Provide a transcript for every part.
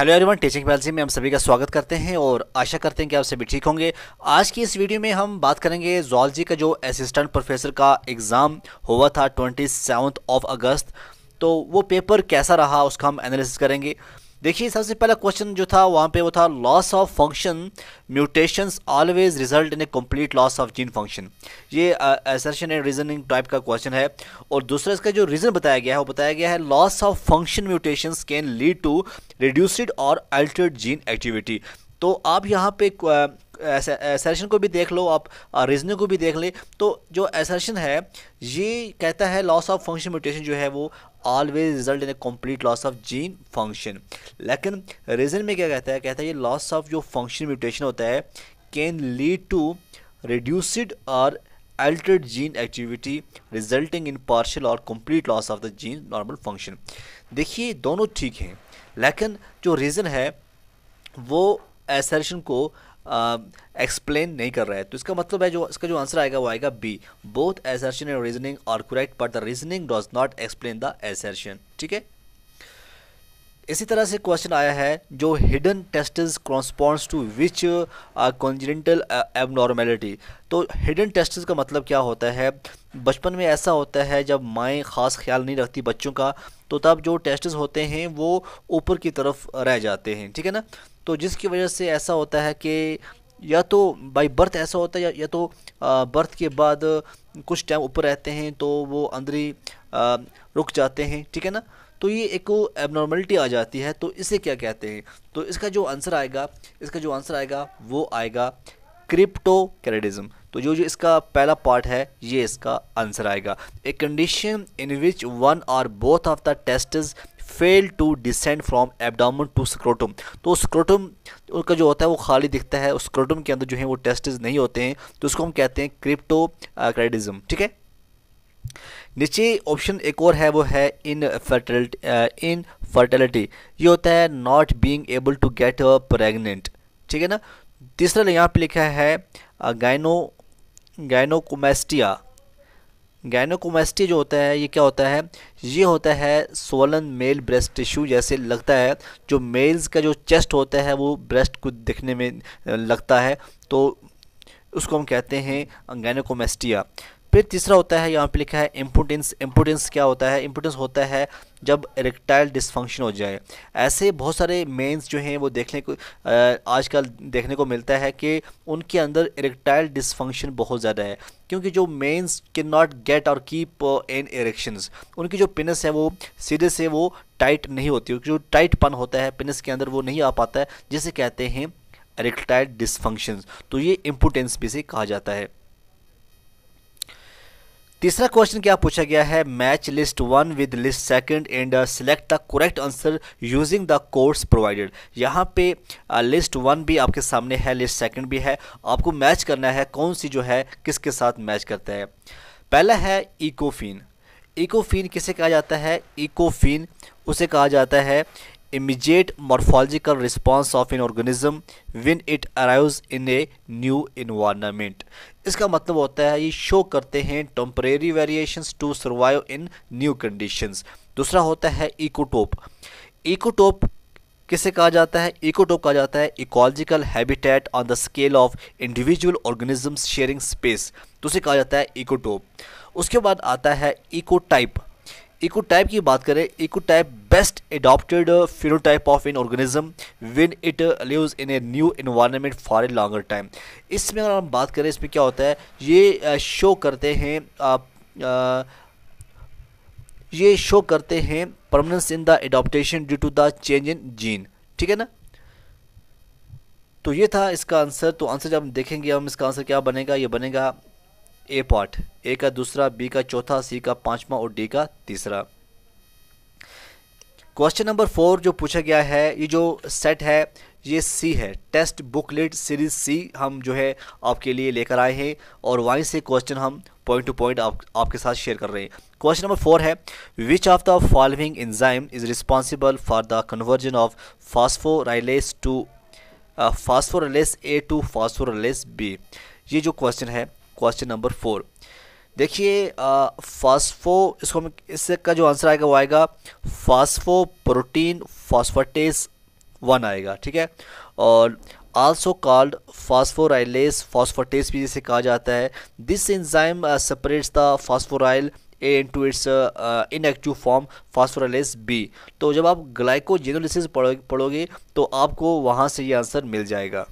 Hello everyone teaching पैलसी में हम सभी का स्वागत करते हैं और आशा करते हैं कि आप सभी ठीक होंगे आज की इस वीडियो में हम बात करेंगे जॉलजी का जो असिस्टेंट प्रोफेसर का एग्ज़ाम हुआ था ट्वेंटी सेवन्थ ऑफ अगस्त तो वो पेपर कैसा रहा उसका हम एनालिसिस करेंगे देखिए सबसे पहला क्वेश्चन जो था वहाँ पे वो था loss of function mutations always result in a complete loss of gene function ये एसर्शन एंड रीजनिंग टाइप का क्वेश्चन है और दूसरा इसका जो रीज़न बताया गया है वो बताया गया है loss of function mutations can lead to reduced और अल्टर्ड जीन एक्टिविटी तो आप यहाँ पे एसर्शन को भी देख लो आप रीजनिंग को भी देख लें तो जो एसर्शन है ये कहता है लॉस ऑफ फंक्शन म्यूटेशन जो है वो always result in a complete loss of gene function लेकिन रीज़न में क्या कहता है कहता है ये लॉस ऑफ जो फंक्शन म्यूटेशन होता है कैन लीड टू रिड्यूसड और altered gene activity resulting in partial और complete loss of the gene normal function देखिए दोनों ठीक हैं लेकिन जो रीज़न है वो एसरेशन को एक्सप्लेन नहीं कर रहा है तो इसका मतलब है जो इसका जो आंसर आएगा वो आएगा B both assertion and reasoning are correct but the reasoning does not explain the assertion ठीक है इसी तरह से क्वेश्चन आया है जो hidden testis corresponds to which congenital abnormality तो हिडन टेस्टिस का मतलब क्या होता है बचपन में ऐसा होता है जब माएँ ख़ास ख्याल नहीं रखती बच्चों का तो तब जो टेस्टिस होते हैं वो ऊपर की तरफ रह जाते हैं ठीक है ना तो जिसकी वजह से ऐसा होता है कि या तो बाई बर्थ ऐसा होता है या, या तो बर्थ के बाद कुछ टाइम ऊपर रहते हैं तो वो अंदर ही रुक जाते हैं ठीक है ना तो ये एक एबनॉर्मलिटी आ जाती है तो इसे क्या कहते हैं तो इसका जो आंसर आएगा इसका जो आंसर आएगा वो आएगा क्रिप्टो कैरेडिज्म तो जो जो इसका पहला पार्ट है ये इसका आंसर आएगा a condition in which one और both of the test fail to descend from abdomen to scrotum तो स्क्रोटम उनका जो होता है वो खाली दिखता है उस स्क्रोटम के अंदर जो है वो टेस्टिस नहीं होते हैं तो उसको हम कहते हैं क्रिप्टो क्रेडिज्म ठीक है नीचे ऑप्शन एक और है वो है इन फर्टिलिटी इन फर्टिलिटी ये होता है not being able to get a pregnant ठीक है ना तीसरा यहाँ पे लिखा है गाइनो गाइनोकोमेस्टिया गैनोकोमेस्टी जो होता है ये क्या होता है ये होता है सोलन मेल ब्रेस्ट टिश्यू जैसे लगता है जो मेल्स का जो चेस्ट होता है वो ब्रेस्ट को दिखने में लगता है तो उसको हम कहते हैं गैनोकोमेस्टिया फिर तीसरा होता है यहाँ पे लिखा है इम्पोटेंस इम्पोर्टेंस क्या होता है इम्पोर्टेंस होता है जब इरेक्टाइल डिसफंक्शन हो जाए ऐसे बहुत सारे मेंस जो हैं वो देखने को आजकल देखने को मिलता है कि उनके अंदर इरेक्टाइल डिसफंक्शन बहुत ज़्यादा है क्योंकि जो मेंस के नॉट गेट और कीप इन इरेक्शंस उनकी जो पिनस है वो सीधे से वो टाइट नहीं होती जो टाइट पन होता है पिनस के अंदर वो नहीं आ पाता है जिसे कहते हैं इरेक्टाइल डिसफंक्शन तो ये इम्पोटेंस भी से कहा जाता है तीसरा क्वेश्चन क्या पूछा गया है match list one with list second and select the correct answer using the codes provided यहाँ पे लिस्ट uh, वन भी आपके सामने है लिस्ट सेकंड भी है आपको मैच करना है कौन सी जो है किसके साथ मैच करता है पहला है इकोफिन इकोफिन किसे कहा जाता है इकोफिन उसे कहा जाता है immediate morphological response of an organism when it arrive in a new environment इसका मतलब होता है ये शो करते हैं temporary variations to survive in new conditions दूसरा होता है इकोटोप इकोटोप किसे कहा जाता है इकोटोप कहा जाता है ecological habitat on the scale of individual organisms sharing space तो उसे कहा जाता है इकोटोप उसके बाद आता है इकोटाइप इकोटाइप की बात करें ecotype best adopted uh, phenotype of an organism when it uh, lives in a new environment for a longer time इसमें अगर हम बात करें इसमें क्या होता है ये शो uh, करते हैं आप ये शो करते हैं permanence in the adaptation due to the change in gene ठीक है ना तो ये था इसका आंसर तो आंसर जब हम देखेंगे हम इसका आंसर क्या बनेगा ये बनेगा ए पार्ट ए का दूसरा बी का चौथा सी का पाँचवा और डी का तीसरा क्वेश्चन नंबर फोर जो पूछा गया है ये जो सेट है ये सी है टेस्ट बुकलेट सीरीज सी हम जो है आपके लिए लेकर आए हैं और वहीं से क्वेश्चन हम पॉइंट टू पॉइंट आपके साथ शेयर कर रहे हैं क्वेश्चन नंबर फोर है which of the following enzyme is responsible for the conversion of phosphorylase to phosphorylase A to phosphorylase B ये जो क्वेश्चन है क्वेश्चन नंबर फोर देखिए फास्फो इसको हम इसका जो आंसर आएगा वो आएगा फास्फो प्रोटीन फॉस्फाटेस वन आएगा ठीक है और आल्सो कॉल्ड फास्फोराइलेस फॉस्फाटेस भी जिसे कहा जाता है this enzyme separates the phosphoryl A into its inactive form phosphorylase B तो जब आप ग्लाइकोजेनोलिसिस पढ़ोगे तो आपको वहाँ से ये आंसर मिल जाएगा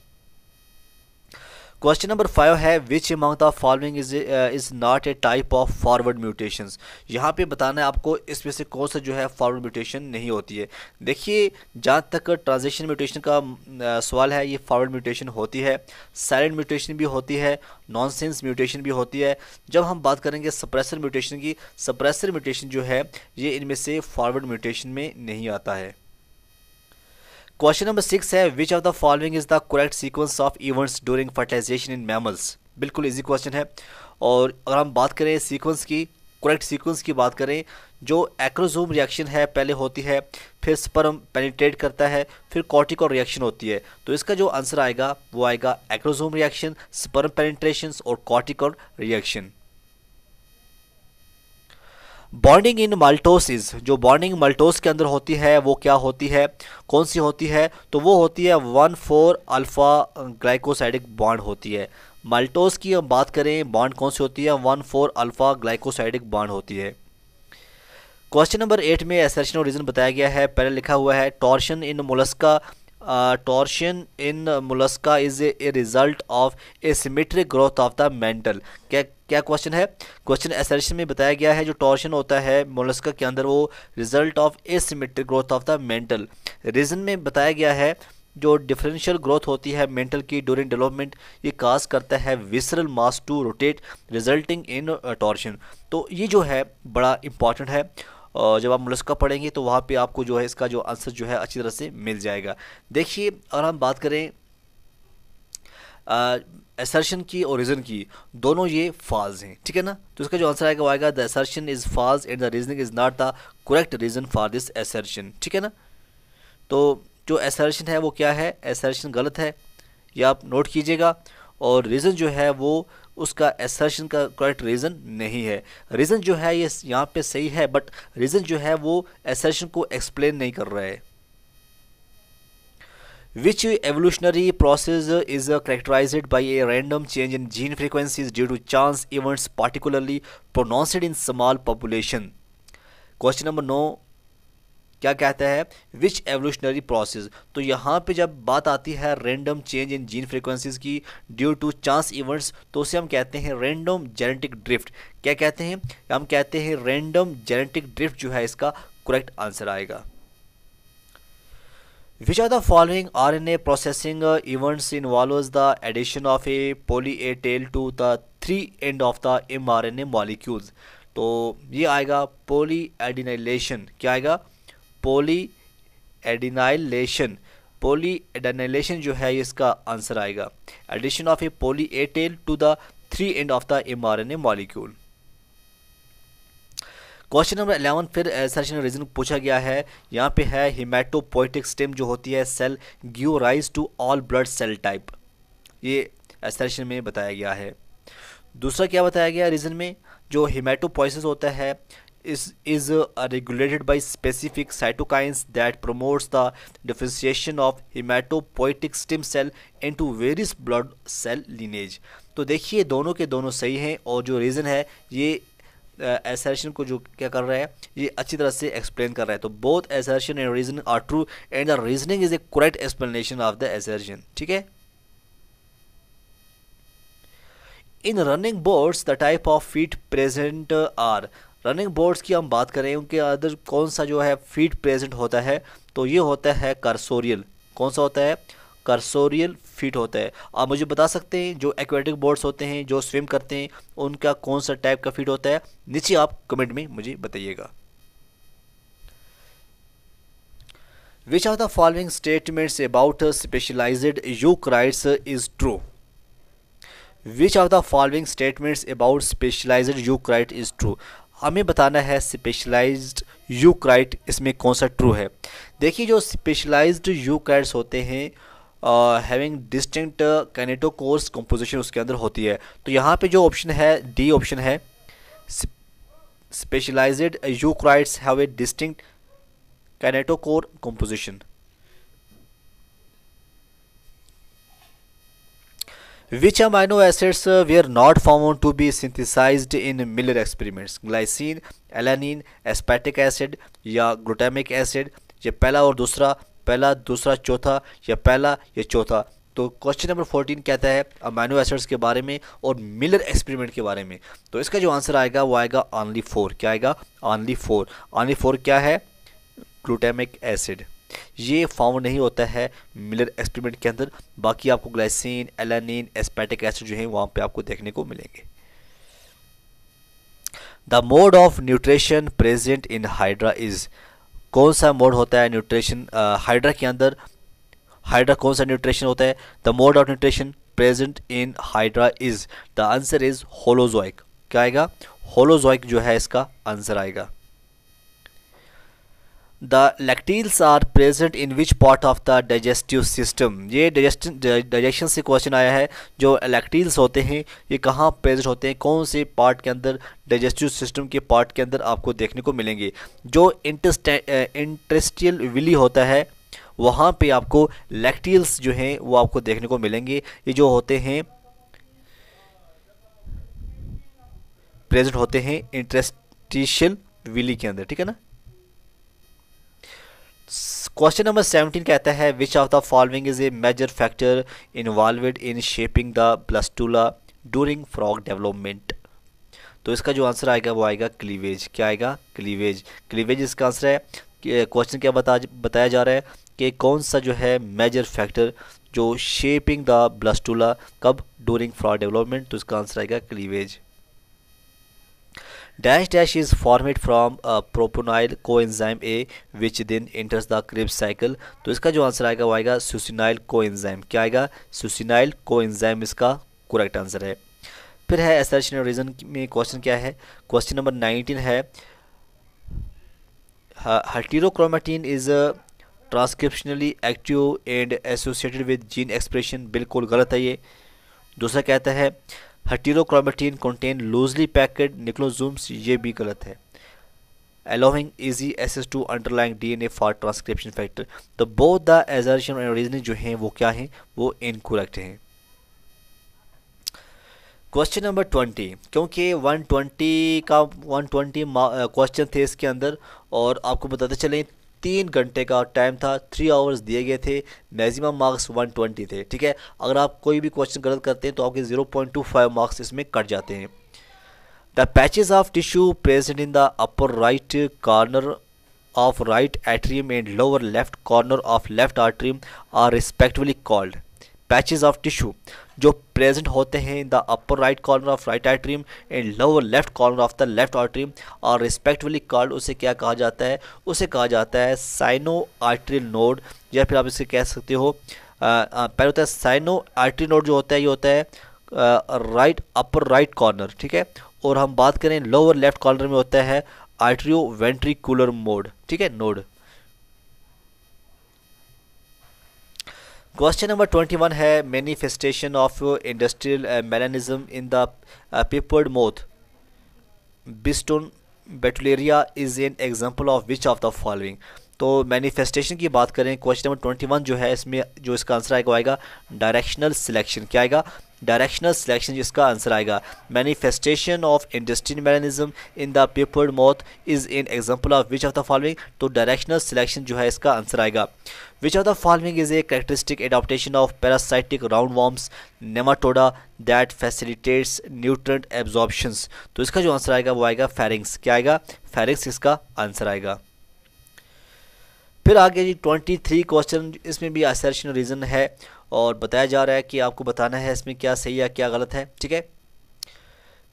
क्वेश्चन नंबर फाइव है which among the following is is not a type of forward mutation यहाँ पे बताना है आपको इसमें से कौन सा जो है फॉरवर्ड म्यूटेशन नहीं होती है देखिए जहाँ तक ट्रांजेक्शन म्यूटेशन का uh, सवाल है ये फॉरवर्ड म्यूटेशन होती है साइलेंट म्यूटेशन भी होती है नॉन सेंस म्यूटेशन भी होती है जब हम बात करेंगे सप्रेसर म्यूटेशन की सप्रेसर म्यूटेशन जो है ये इनमें से फॉरवर्ड म्यूटेशन में नहीं आता है क्वेश्चन नंबर सिक्स है which of the following is the correct sequence of events during fertilisation in mammals बिल्कुल इजी क्वेश्चन है और अगर हम बात करें सीक्वेंस की करेक्ट सीक्वेंस की बात करें जो एक्रोजोम रिएक्शन है पहले होती है फिर स्पर्म पेनिट्रेट करता है फिर कॉर्टिकॉल रिएक्शन होती है तो इसका जो आंसर आएगा वो आएगा एक्रोजोम रिएक्शन स्पर्म पेनिट्रेशन और कॉर्टिकॉल रिएक्शन बॉन्डिंग इन मल्टोसिस जो बॉन्डिंग मल्टोस के अंदर होती है वो क्या होती है कौन सी होती है तो वो होती है one four alpha glycosidic bond होती है मल्टोस की हम बात करें बॉन्ड कौन सी होती है one four alpha glycosidic bond होती है क्वेश्चन नंबर एट में एसर्शन और रीज़न बताया गया है पहले लिखा हुआ है torsion in Mollusca torsion in Mollusca is a result of a symmetric growth of the mantle क्या क्या क्वेश्चन है क्वेश्चन एसरेशन में बताया गया है जो टॉर्शन होता है मोलस्का के अंदर वो result of asymmetric growth of the mantle region में बताया गया है जो डिफरेंशियल ग्रोथ होती है मेंटल की ड्यूरिंग डेवलपमेंट ये काज करता है visceral mass to rotate resulting in torsion तो ये जो है बड़ा इंपॉर्टेंट है जब आप मुलस्का पढ़ेंगे तो वहाँ पे आपको जो है इसका जो आंसर जो है अच्छी तरह से मिल जाएगा देखिए और हम बात करें uh, एसर्शन की और रीज़न की दोनों ये फाल्स हैं ठीक है ना तो इसका जो आंसर आएगा वो आएगा the assertion is false and the reasoning is not the correct reason for this assertion ठीक है ना तो जो एसर्शन है वो क्या है एसर्शन गलत है ये आप नोट कीजिएगा और रीज़न जो है वो उसका एसर्शन का करेक्ट रीज़न नहीं है रीज़न जो है ये यहाँ पे सही है बट रीज़न जो है वो एसर्शन को एक्सप्लेन नहीं कर रहा है which evolutionary process is characterized by a random change in gene frequencies due to chance events particularly pronounced in small population question number नौ क्या कहता है विच एवोल्यूशनरी प्रोसेस तो यहाँ पे जब बात आती है random change in gene frequencies की ड्यू टू चांस इवेंट्स तो उसे हम कहते हैं रैंडम जेनेटिक ड्रिफ्ट क्या कहते हैं हम कहते हैं रैंडम जेनेटिक ड्रिफ्ट जो है इसका करेक्ट आंसर आएगा Which of the following RNA processing events involves the addition of a poly A tail to the three end of the mRNA molecules? तो ये आएगा पोली एडिनाइलेशन क्या आएगा पोली एडिनाइलेशन पोली एडिनाइलेशन जो है इसका आंसर आएगा addition of a poly A tail to the three end of the M R N A molecule question number eleven फिर सर्च रीजन पूछा गया है यहाँ पे है हिमेटोपोइटिक स्टेम जो होती है cell give rise to all blood cell type ये सेशन में बताया गया है दूसरा क्या बताया गया रीजन में जो हिमेटोपोइसिस होता है इस is regulated regulated specific cytokines that promotes the the of of stem cell into blood cell lineage तो देखिए दोनों के दोनों सही हैं और जो रीज़न है ये एसर्शन को जो क्या कर रहा है ये अच्छी तरह से एक्सप्लेन कर रहा है तो both assertion and reason are true and the reasoning is a correct explanation of the assertion ठीक है in running birds the type of feet present are running birds की हम बात करें उनके अंदर कौन सा जो है फीट प्रेजेंट होता है तो ये होता है करसोरियल कौन सा होता है कर्सोरियल फिट होता है आप मुझे बता सकते हैं जो एक्वेटिक बोर्ड्स होते हैं जो स्विम करते हैं उनका कौन सा टाइप का फिट होता है नीचे आप कमेंट में मुझे बताइएगा which are the following statements about specialised eukaryotes is true which are the following statements about specialised eukaryote is true हमें बताना है स्पेशलाइज यू क्राइट इसमें कौन सा ट्रू है देखिए जो स्पेशलाइज्ड यू क्राइट्स होते हैं having distinct kinetochore composition उसके अंदर होती है तो यहाँ पे जो ऑप्शन है डी ऑप्शन है specialised eukaryotes have a distinct kinetochore composition which amino acids were not found to be synthesised in Miller experiments glycine alanine aspartic acid या ग्लूटामिक एसिड ये पहला और दूसरा पहला दूसरा चौथा या पहला या चौथा तो क्वेश्चन नंबर फोर्टीन कहता है अमाइनो एसिड्स के बारे में और मिलर एक्सपेरिमेंट के बारे में तो इसका जो आंसर आएगा वो आएगा ऑनली फोर क्या आएगा ऑनली फोर ऑनली फोर क्या है ग्लूटामिक एसिड ये फाउंड नहीं होता है मिलर एक्सपेरिमेंट के अंदर बाकी आपको ग्लाइसिन एलानिन एस्पैटिक एसिड जो है वहाँ पर आपको देखने को मिलेंगे the mode of nutrition present in Hydra is कौन सा मोड होता है न्यूट्रिशन हाइड्रा के अंदर हाइड्रा कौन सा न्यूट्रिशन होता है the mode of nutrition present in Hydra is the answer is holozoic क्या आएगा होलोजॉइक जो है इसका आंसर आएगा the lacteals are present in which part of the digestive system ये डाइजेशन से क्वेश्चन आया है जो लैक्टील्स होते हैं ये कहाँ प्रेजेंट होते हैं कौन से पार्ट के अंदर डाइजेस्टिव सिस्टम के पार्ट के अंदर आपको देखने को मिलेंगे जो इंटरेस्टियल विली होता है वहाँ पे आपको लैक्टील्स जो हैं वो आपको देखने को मिलेंगे ये जो होते हैं प्रेजेंट होते हैं इंटरेस्टिशियल विली के अंदर ठीक है ना क्वेश्चन नंबर सेवनटीन कहता है which of the following is a major factor involved in shaping the blastula during frog development तो इसका जो आंसर आएगा वो आएगा क्लीवेज क्या आएगा क्लीवेज क्लीवेज इसका आंसर है क्वेश्चन क्या बता बताया जा रहा है कि कौन सा जो है मेजर फैक्टर जो शेपिंग द ब्लस्टूला कब डूरिंग फ्रॉग डेवलपमेंट तो इसका आंसर आएगा cleavage Dash dash is formed from a propionyl coenzyme A which then enters the Krebs cycle. तो इसका जो आंसर आएगा वो आएगा सुसिनाइल कोएंजाइम क्या आएगा सुसिनाइल कोएंजाइम इसका करेक्ट आंसर है फिर है एसर्शन रीजन में क्वेश्चन क्या है क्वेश्चन नंबर नाइनटीन है heterochromatin is transcriptionally active and associated with gene expression बिल्कुल गलत है ये दूसरा कहता है heterochromatin contain loosely packed nucleosomes ये भी गलत है allowing easy access to underlying a for transcription factor तो both the assertion and reasoning जो हैं वो क्या हैं वो इनकोरेक्ट हैं क्वेश्चन नंबर ट्वेंटी क्योंकि वन ट्वेंटी का वन ट्वेंटी क्वेश्चन थे इसके अंदर और आपको बताते चलें तीन घंटे का टाइम था थ्री आवर्स दिए गए थे मैक्सिमम मार्क्स 120 थे ठीक है अगर आप कोई भी क्वेश्चन गलत करते हैं तो आपके 0.25 मार्क्स इसमें कट जाते हैं the patches of tissue present in the upper right corner of right atrium and lower left corner of left atrium are respectively called patches of tissue जो प्रेजेंट होते हैं in the upper right corner of right atrium and lower left corner of the left atrium और respectively called उसे क्या कहा जाता है उसे कहा जाता है साइनो आर्ट्रियल नोड या फिर आप इसे कह सकते हो पहले होता है साइनो आर्ट्री नोड जो होता है ये होता है राइट अपर राइट कॉर्नर ठीक है और हम बात करें लोअर लेफ्ट कॉर्नर में होता है आर्ट्रियो वेंट्रिकुलर मोड ठीक है node question number twenty one है manifestation of industrial melanism in the peppered moth Biston betularia is an example of which of the following तो मैनिफेस्टेशन की बात करें क्वेश्चन नंबर ट्वेंटी वन जो है इसमें जो इसका आंसर आएगा आएगा डायरेक्शनल सिलेक्शन क्या आएगा डायरेक्शनल सिलेक्शन जिसका आंसर आएगा manifestation of industrial melanism in the peppered moth is an example of which of the following तो डायरेक्शनल सिलेक्शन जो है इसका आंसर आएगा Which of the following is a characteristic adaptation of parasitic roundworms nematoda that facilitates nutrient absorptions? तो इसका जो answer आएगा वो आएगा फेरिंग्स क्या आएगा फेरिंग्स इसका आंसर आएगा फिर आगे जी ट्वेंटी थ्री क्वेश्चन इसमें भी असर्शन रीज़न है और बताया जा रहा है कि आपको बताना है इसमें क्या सही है क्या गलत है ठीक है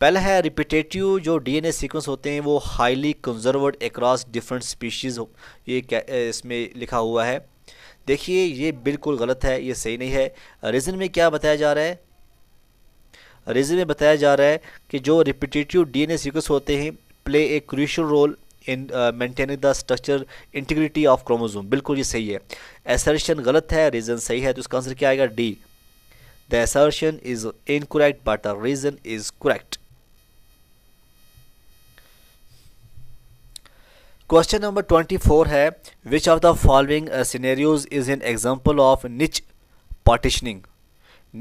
पहला है रिपीटेटिव जो डीएनए सीक्वेंस होते हैं वो highly conserved across different species ये इसमें लिखा हुआ है देखिए ये बिल्कुल गलत है ये सही नहीं है रीज़न में क्या बताया जा रहा है रीज़न में बताया जा रहा है कि जो रिपीटेटिव डीएनए सीक्वेंस होते हैं play a crucial role in maintaining the structure integrity of chromosome बिल्कुल ये सही है एसर्शन गलत है रीज़न सही है तो इसका आंसर क्या आएगा D the assertion is incorrect but the reason is correct question number twenty four है which of the following scenarios is an example of niche partitioning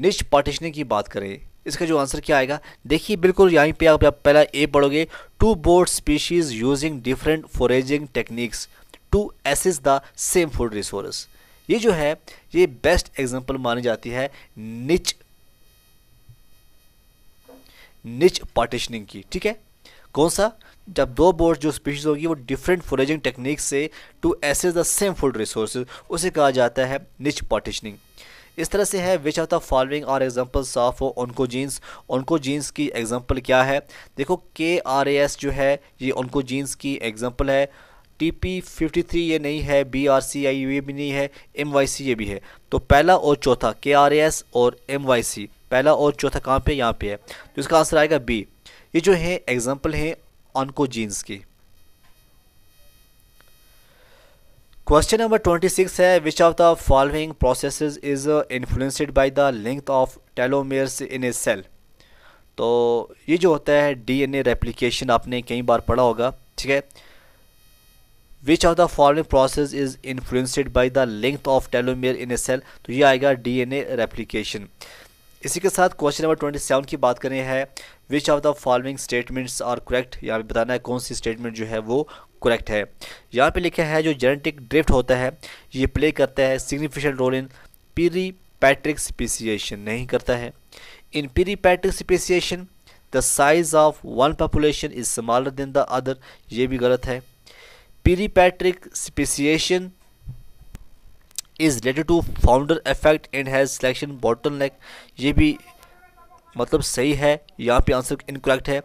niche partitioning की बात करें इसका जो आंसर क्या आएगा देखिए बिल्कुल यहीं पे आप पहला ए पढ़ोगे two bird species using different foraging techniques to access the same food resource ये जो है ये बेस्ट एग्जाम्पल मानी जाती है निच निच पार्टिशनिंग की ठीक है कौन सा जब दो बोर्ड जो स्पीशीज़ होगी वो डिफरेंट फोरेजिंग टेक्निक से to access the same food resource उसे कहा जाता है निच पार्टिशनिंग इस तरह से है which are the following are examples of oncogenes oncogenes की एग्जांपल क्या है देखो के आर एस जो है ये ओनको जीन्स की एग्जांपल है टी पी फिफ्टी थ्री ये नहीं है बी आर सी आई ये भी नहीं है एम वाई सी ये भी है तो पहला और चौथा के आर एस और एम वाई सी पहला और चौथा कहाँ पे यहाँ पे है तो इसका आंसर आएगा बी ये जो है एग्जाम्पल हैं ऑनकोजीन्स की क्वेश्चन नंबर ट्वेंटी सिक्स है which of the following process is influenced by the length of telomeres in a cell तो ये जो होता है डीएनए रेप्लिकेशन आपने कई बार पढ़ा होगा ठीक है which of the following process is influenced by the length of telomere in a cell तो ये आएगा डीएनए रेप्लिकेशन इसी के साथ क्वेश्चन नंबर ट्वेंटी सेवन की बात करें है which of the following statements are correct यहाँ पे बताना है कौन सी स्टेटमेंट जो है वो करेक्ट है यहाँ पे लिखा है जो जेनेटिक ड्रिफ्ट होता है ये प्ले करता है significant role in peripatric speciation नहीं करता है in peripatric speciation the size of one population is smaller than the other ये भी गलत है peripatric speciation is related to founder effect and has selection bottleneck ये भी मतलब सही है यहाँ पे आंसर इनकोरेक्ट है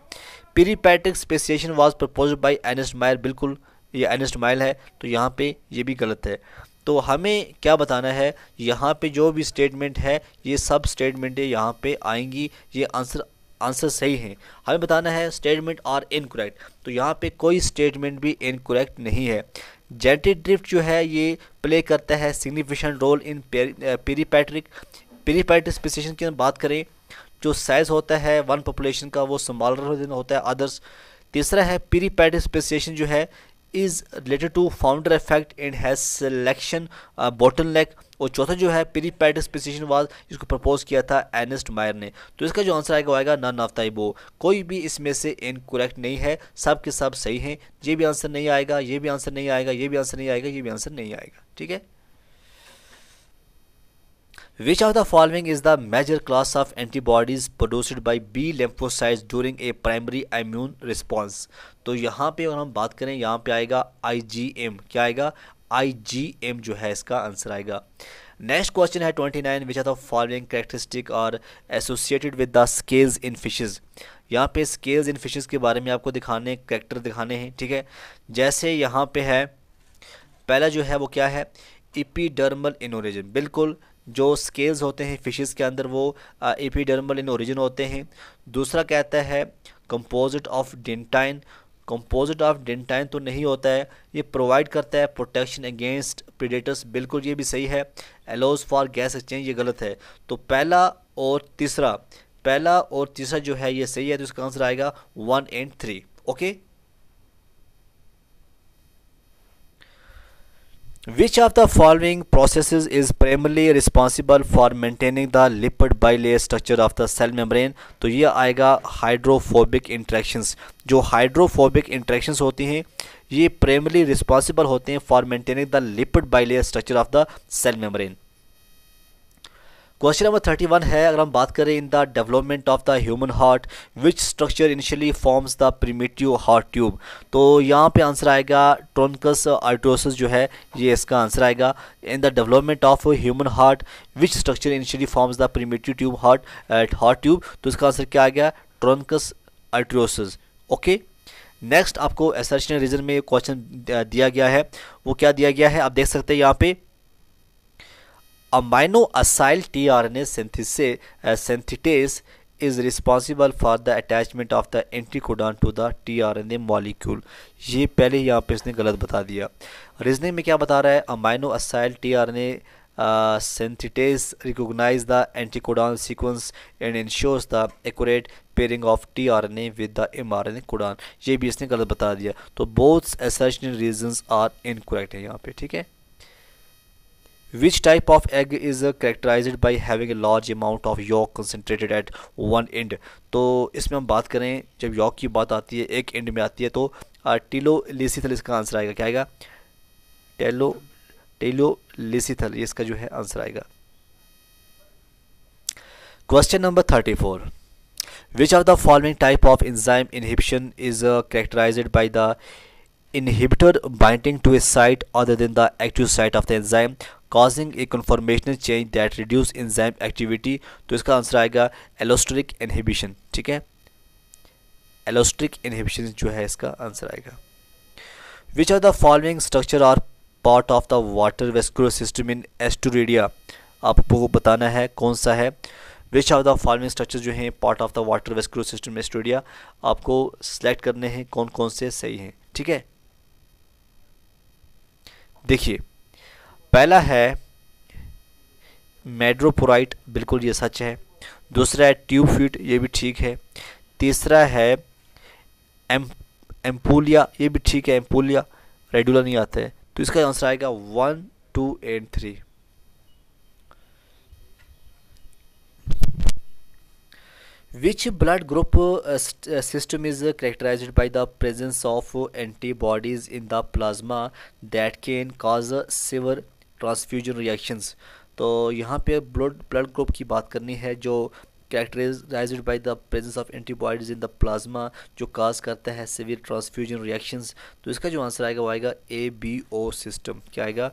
peripatric speciation was propose by Ernst Mayr बिल्कुल ये एनेस्ट माइल है तो यहाँ पे ये भी गलत है तो हमें क्या बताना है यहाँ पे जो भी स्टेटमेंट है ये सब स्टेटमेंटें यहाँ पे आएंगी ये आंसर आंसर सही है हमें बताना है स्टेटमेंट आर इनकोरेक्ट तो यहाँ पे कोई स्टेटमेंट भी इनकोरेक्ट नहीं है जेनेटिक ड्रिफ्ट जो है ये प्ले करता है significant role in peripatric peripatric speciation की हम बात करें जो साइज़ होता है वन पॉपुलेशन का वो स्मॉलर होता है अदर्स तीसरा है पेरीपैट्रिक स्पेसिएशन जो है is related to founder effect and has selection bottleneck और चौथा जो है पेरीपैटिस प्रिसिशन वाज इसको प्रपोज किया था एनेस्ट मायर ने तो इसका जो आंसर आएगा वो आएगा नन ऑफ दाइबो कोई भी इसमें से इनकोरेक्ट नहीं है सब के सब सही हैं ये भी आंसर नहीं आएगा ये भी आंसर नहीं आएगा ये भी आंसर नहीं आएगा ये भी आंसर नहीं आएगा ठीक है Which of the following is the major class of antibodies produced by B lymphocytes during a primary immune response? तो यहाँ पे अगर हम बात करें यहाँ पे आएगा IgM क्या आएगा आई जी एम जो है इसका आंसर आएगा नेक्स्ट क्वेश्चन है twenty nine which are the following characteristic और associated with the scales in fishes यहाँ पे स्केल्स इन फिशेज़ के बारे में आपको दिखाने करेक्टर दिखाने हैं ठीक है जैसे यहाँ पे है पहला जो है वो क्या है इपीडर्मल इनोरेजन बिल्कुल जो स्केल्स होते हैं फिशेस के अंदर वो एपीडर्मल इन ओरिजिन होते हैं दूसरा कहता है composite of dentine composite of dentine तो नहीं होता है ये प्रोवाइड करता है प्रोटेक्शन अगेंस्ट प्रीडेटर्स बिल्कुल ये भी सही है एलोज फॉर गैस एक्सचेंज ये गलत है तो पहला और तीसरा पहला और तीसरा जो है ये सही है तो इसका आंसर आएगा one and three okay Which of the following processes is primarily responsible for maintaining the lipid bilayer structure of the cell membrane? तो ये आएगा hydrophobic interactions जो hydrophobic interactions होती हैं ये primarily responsible होते हैं for maintaining the lipid bilayer structure of the cell membrane question number thirty one है अगर हम बात करें in the development of the human heart which structure initially forms the primitive heart tube तो यहाँ पे आंसर आएगा ट्रोनकस आर्टोसिस जो है ये इसका आंसर आएगा in the development of human heart which structure initially forms the primitive tube heart at heart tube तो इसका आंसर क्या आ गया ट्रोनकस आर्टोसिस ओके नेक्स्ट आपको एसर्शन रीजन में क्वेश्चन दिया गया है वो क्या दिया गया है आप देख सकते हैं यहाँ पे aminoacyl T R N A synthetase is responsible for the attachment of the anticodon to the T R N A molecule ये पहले यहाँ पर इसने गलत बता दिया रीजनिंग में क्या बता रहा है aminoacyl T R N A synthetase recognize the anticodon sequence and ensures the exact pairing of T R N A with the M R N A codon ये भी इसने गलत बता दिया तो बहुत रीजन आर इनकोरेक्ट है यहाँ पर ठीक है which type of egg is characterize by है large amount of yolk yolk at one end तो इसमें हम बात करें जब यॉक की बात आती है एक एंड में आती है तो टीलोलिसिथल इसका आंसर आएगा क्या आएगा टेलो टेलोलिसिथल इसका जो है आंसर आएगा question number thirty four which are the following type of enzyme inhibition is characterize by the inhibitor binding to a site other than the active site of the enzyme causing a conformational change that reduce enzyme activity तो इसका answer आएगा एलोस्ट्रिक inhibition ठीक है एलोस्ट्रिक inhibition जो है इसका answer आएगा which are the following structure are part of the water vascular system in Asteroidea आपको बताना है कौन सा है which are the following structure जो हैं part of the water vascular system Asteroidea आपको सेलेक्ट करने हैं कौन कौन से सही हैं ठीक है देखिए पहला है मेड्रोपोराइट बिल्कुल ये सच है दूसरा है ट्यूब फीट ये भी ठीक है तीसरा है एम एम्पोलिया ये भी ठीक है एम्पोलिया रेडुलर नहीं आता है तो इसका आंसर आएगा one two and three which blood group system is characterize by the presence of antibodies in the plasma that can cause severe transfusion reactions तो यहाँ पे ब्लड ब्लड ग्रुप की बात करनी है जो characterize by the presence of antibodies in the plasma जो cause करता है severe ट्रांसफ्यूजन रिएक्शंस तो इसका जो आंसर आएगा वो आएगा ए बी ओ सिस्टम क्या आएगा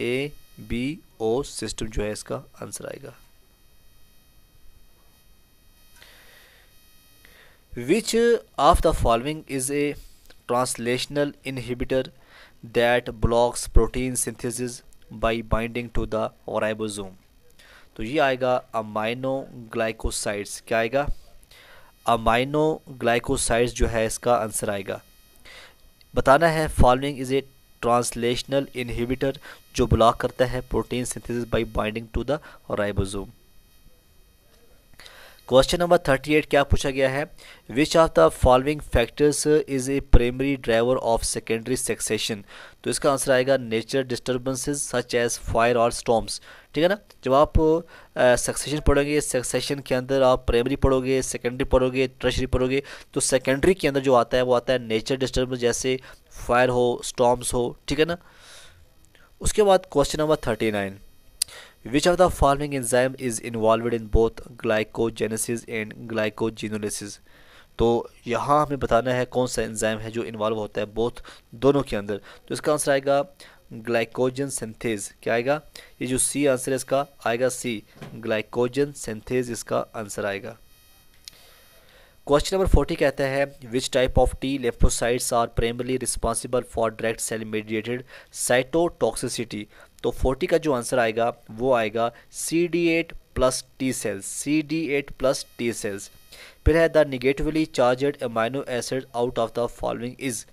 ए बी ओ सिस्टम जो है इसका आंसर आएगा which of the following is a translational inhibitor that blocks protein synthesis by binding to the ribosome तो ये आएगा अमाइनो ग्लाइकोसाइड्स क्या आएगा अमाइनो ग्लाइकोसाइड्स जो है इसका आंसर आएगा बताना है following is a translational inhibitor जो ब्लॉक करता है protein synthesis by binding to the ribosome question number thirty eight क्या पूछा गया है which of the following factors is a primary driver of secondary succession तो इसका आंसर आएगा nature disturbances such as fire और स्टॉम्स ठीक है ना जब आप सक्सेशन पढ़ोगे सक्सेशन के अंदर आप प्राइमरी पढ़ोगे सेकेंडरी पढ़ोगे ट्रेशरी पढ़ोगे तो सेकेंडरी के अंदर जो आता है वो आता है नेचर डिस्टर्बेंस जैसे फायर हो स्टॉम्स हो ठीक है ना उसके बाद question number thirty nine Which of the following enzyme is involved in both glycogenesis and glycogenolysis? तो यहाँ हमें बताना है कौन सा एंजाइम है जो इन्वॉल्व होता है बोथ दोनों के अंदर तो इसका आंसर आएगा ग्लाइकोजन सिंथेज क्या आएगा ये जो सी आंसर है इसका आएगा सी ग्लाइकोजन सिंथेज इसका आंसर आएगा क्वेश्चन नंबर फोर्टी कहता है which type of T lymphocytes are primarily responsible for direct cell mediated cytotoxicity तो 40 का जो आंसर आएगा वो आएगा C D eight plus T cells C D eight plus T cells फिर है the negatively charged amino acid out of the following is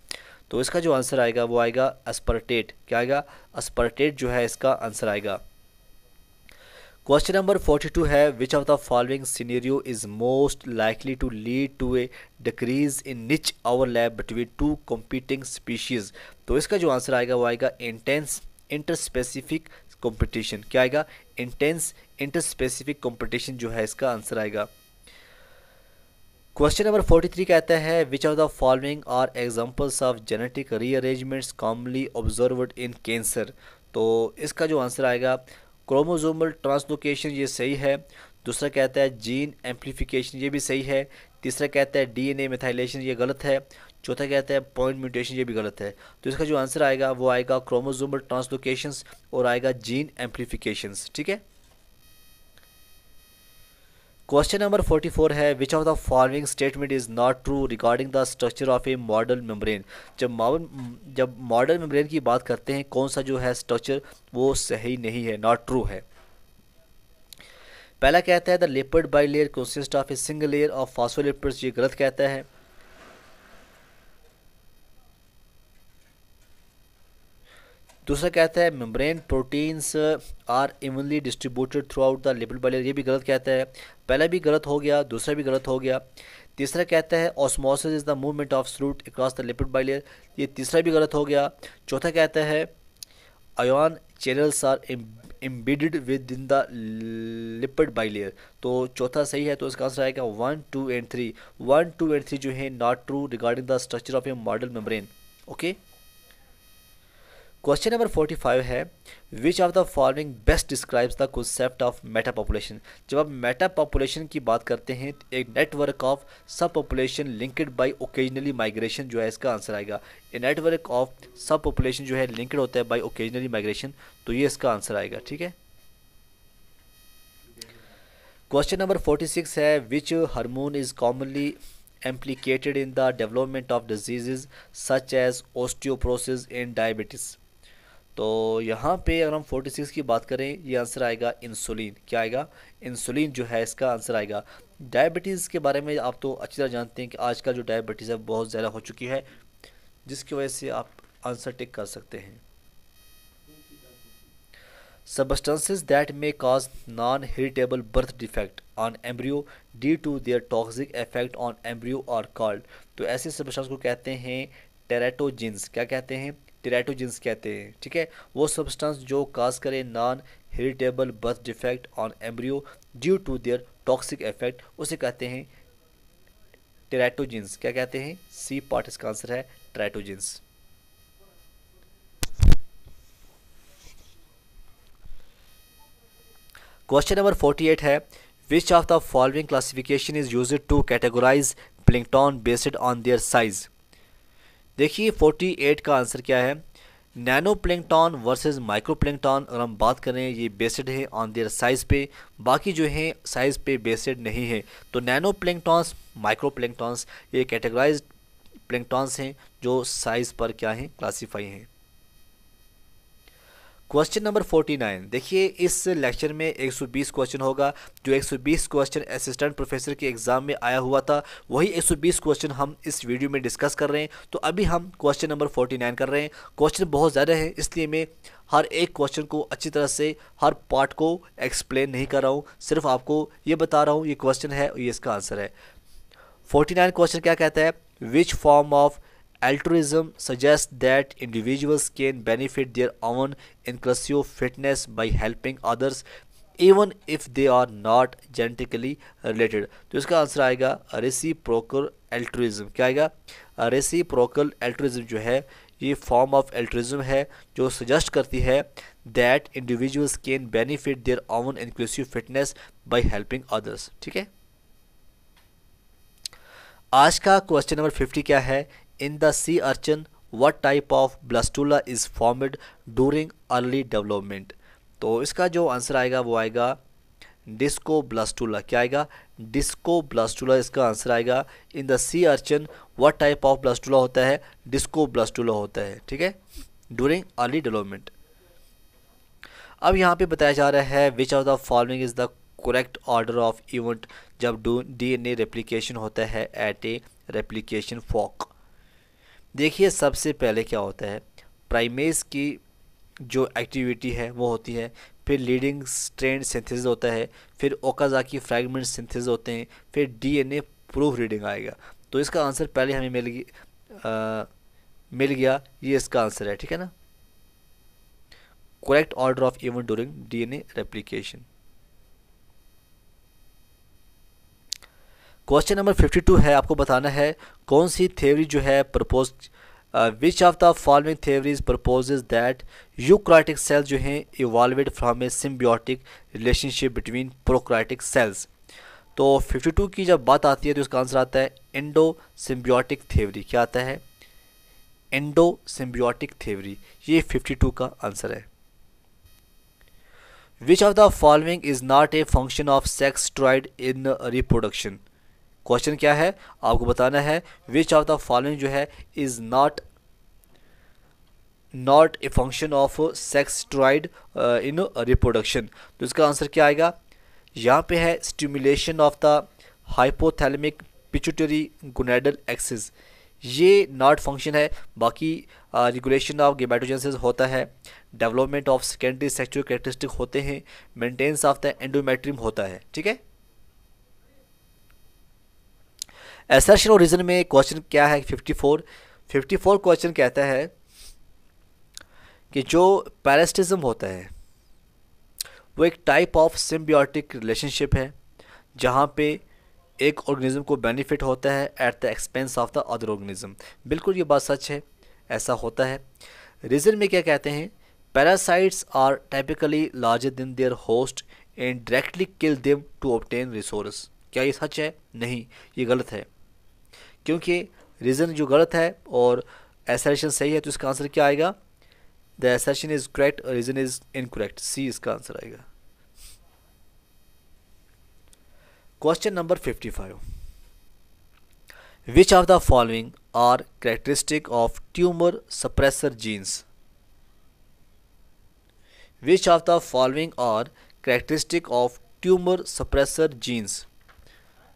तो इसका जो आंसर आएगा वो आएगा अस्पर्टेट क्या आएगा अस्पर्टेट जो है इसका आंसर आएगा क्वेश्चन नंबर 42 है which of the following scenario is most likely to lead to a decrease in niche overlap between two competing species तो इसका जो आंसर आएगा वो आएगा इंटेंस इंटरस्पेसिफिक कंपटीशन क्या आएगा इंटेंस इंटरस्पेसिफिक कंपटीशन जो है इसका आंसर आएगा क्वेश्चन नंबर 43 कहता है which are the following are examples of genetic rearrangements commonly observed in cancer तो इसका जो आंसर आएगा क्रोमोजोमल ट्रांसलोकेशन ये सही है दूसरा कहता है जीन एम्पलीफिकेशन ये भी सही है तीसरा कहता है डीएनए मिथाइलेशन ये गलत है चौथा कहता है पॉइंट म्यूटेशन ये भी गलत है तो इसका जो आंसर आएगा वो आएगा क्रोमोजोमल ट्रांसलोकेशंस और आएगा जीन एम्पलीफिकेशन ठीक है क्वेश्चन नंबर 44 है which of the following statement is not true regarding the structure of a model membrane जब मॉडल जब मॉडल मेम्ब्रेन की बात करते हैं कौन सा जो है स्ट्रक्चर वो सही नहीं है नॉट ट्रू है पहला कहता है the lipid bilayer consist of a single layer of phospholipids ये गलत कहता है दूसरा कहता है membrane proteins are evenly distributed throughout the lipid bilayer ये भी गलत कहता है पहला भी गलत हो गया दूसरा भी गलत हो गया तीसरा कहता है osmosis is the movement of fruit across the lipid bilayer ये तीसरा भी गलत हो गया चौथा कहता है ion channels are embedded within the lipid bilayer तो चौथा सही है तो इसका आंसर आएगा one two and three one two and three जो है not true regarding the structure of a model membrane okay question number forty five है which of the following best describes the concept of metapopulation जब आप Meta population की बात करते हैं तो एक network of sub population linked by occasionally migration जो है इसका आंसर आएगा a network of sub population जो है लिंकड होता है बाई ओकेजनली माइग्रेशन तो ये इसका आंसर आएगा ठीक है क्वेश्चन नंबर फोर्टी सिक्स है which hormone is commonly implicated in the development of diseases such as osteoporosis in diabetes तो यहाँ पे अगर हम 46 की बात करें ये आंसर आएगा इंसुलिन क्या आएगा इंसुलिन जो है इसका आंसर आएगा डायबिटीज़ के बारे में आप तो अच्छी तरह जानते हैं कि आज का जो डायबिटीज़ है बहुत ज़्यादा हो चुकी है जिसकी वजह से आप आंसर टिक कर सकते हैं substances that may cause non heritable birth defect on embryo due to their toxic effect on embryo और कॉल्ड तो ऐसे सबस्टेंस को कहते हैं टेरेटोजिन्स क्या कहते हैं टेराटोजिन्स कहते हैं ठीक है वो सब्सटेंस जो काज करे non heritable birth defect on embryo due to their toxic effect उसे कहते हैं टेराटोजिन्स क्या कहते हैं सी पार्ट इसका आंसर है teratogens question number forty eight है which of the following classification is use to categorize plankton based on their size देखिए 48 का आंसर क्या है nano plankton versus micro plankton अगर हम बात करें ये बेस्ड है ऑन देयर साइज़ पे बाकी जो है साइज़ पे बेस्ड नहीं है तो नैनो प्लेंगटॉन्स माइक्रो प्लेंगटॉन्स ये कैटेगराइज प्लेंगटॉन्स हैं जो साइज़ पर क्या हैं क्लासीफाई हैं क्वेश्चन नंबर 49 देखिए इस लेक्चर में 120 क्वेश्चन होगा जो 120 क्वेश्चन असिस्टेंट प्रोफेसर के एग्ज़ाम में आया हुआ था वही 120 क्वेश्चन हम इस वीडियो में डिस्कस कर रहे हैं तो अभी हम क्वेश्चन नंबर 49 कर रहे हैं क्वेश्चन बहुत ज़्यादा है इसलिए मैं हर एक क्वेश्चन को अच्छी तरह से हर पार्ट को एक्सप्लेन नहीं कर रहा हूँ सिर्फ आपको ये बता रहा हूँ ये क्वेश्चन है और ये इसका आंसर है नाइन क्वेश्चन क्या कहता है which form of Altruism suggests that individuals can benefit their own inclusio fitness by helping others even if they are not genetically related तो इसका आंसर आएगा रेसी प्रोकल एल्ट्रिज्म क्या आएगा रेसी प्रोकल एल्ट्रिज्म जो है ये फॉर्म ऑफ एल्ट्रिज्म है जो सजेस्ट करती है that individuals can benefit their own inclusive fitness by helping others ठीक है आज का क्वेश्चन नंबर फिफ्टी क्या है In the sea urchin, what type of blastula is formed during early development? तो इसका जो आंसर आएगा वो आएगा डिस्को ब्लास्टूला क्या आएगा डिस्को ब्लास्टूला इसका आंसर आएगा इन द सी अर्चन व्हाट टाइप ऑफ ब्लास्टूला होता है डिस्को ब्लास्टूला होता है ठीक है ड्यूरिंग अर्ली डेवलपमेंट अब यहाँ पे बताया जा रहा है which of the following is the correct order of event जब डी एन ए रेप्लीकेशन होता है एट ए रेप्लीकेशन फॉक देखिए सबसे पहले क्या होता है प्राइमेज की जो एक्टिविटी है वो होती है फिर लीडिंग स्ट्रेंड सिंथेसिस होता है फिर ओकाजाकी फ्रैगमेंट सिंथेसिस होते हैं फिर डीएनए प्रूफ रीडिंग आएगा तो इसका आंसर पहले हमें मिल गया मिल गया ये इसका आंसर है ठीक है ना correct order of event D N replication question number 52 है आपको बताना है कौन सी थ्योरी जो है propose which of the following theories propose that eukaryotic cells जो हैं evolved from a symbiotic relationship between prokaryotic cells तो 52 की जब बात आती है तो इसका आंसर आता है इंडो सिम्बियोटिक थ्योरी क्या आता है इंडो सिम्बियोटिक थ्योरी ये 52 का आंसर है which of the following is not a function of sex steroid in reproduction question क्या है आपको बताना है विच ऑफ द फॉलोइंग जो है is not not a function of sex steroid in reproduction तो इसका आंसर क्या आएगा यहाँ पे है stimulation of the hypothalamic pituitary gonadal axis ये नॉट फंक्शन है बाकी रेगुलेशन ऑफ गेमेटोजेंसिस होता है development of secondary sexual characteristic होते हैं मेंटेनेंस ऑफ द एंडोमेट्रियम होता है ठीक है एसर्शन और रीज़न में क्वेश्चन क्या है 54 54 क्वेश्चन कहता है कि जो पैरास्टिज्म होता है वो एक टाइप ऑफ सिम्बियोटिक रिलेशनशिप है जहाँ पे एक ऑर्गेनिज्म को बेनिफिट होता है at the expense of the other organism बिल्कुल ये बात सच है ऐसा होता है रीज़न में क्या कहते हैं parasites are typically larger than their host and directly kill them to obtain resource क्या ये सच है नहीं ये गलत है क्योंकि रीज़न जो गलत है और एसरेशन सही है तो इसका आंसर क्या आएगा द एसरेशन इज़ करेक्ट और रीज़न इज़ इनकरेक्ट सी इसका आंसर आएगा question number fifty five which of the following are characteristic of tumour suppressor genes which of the following are characteristic of tumour suppressor genes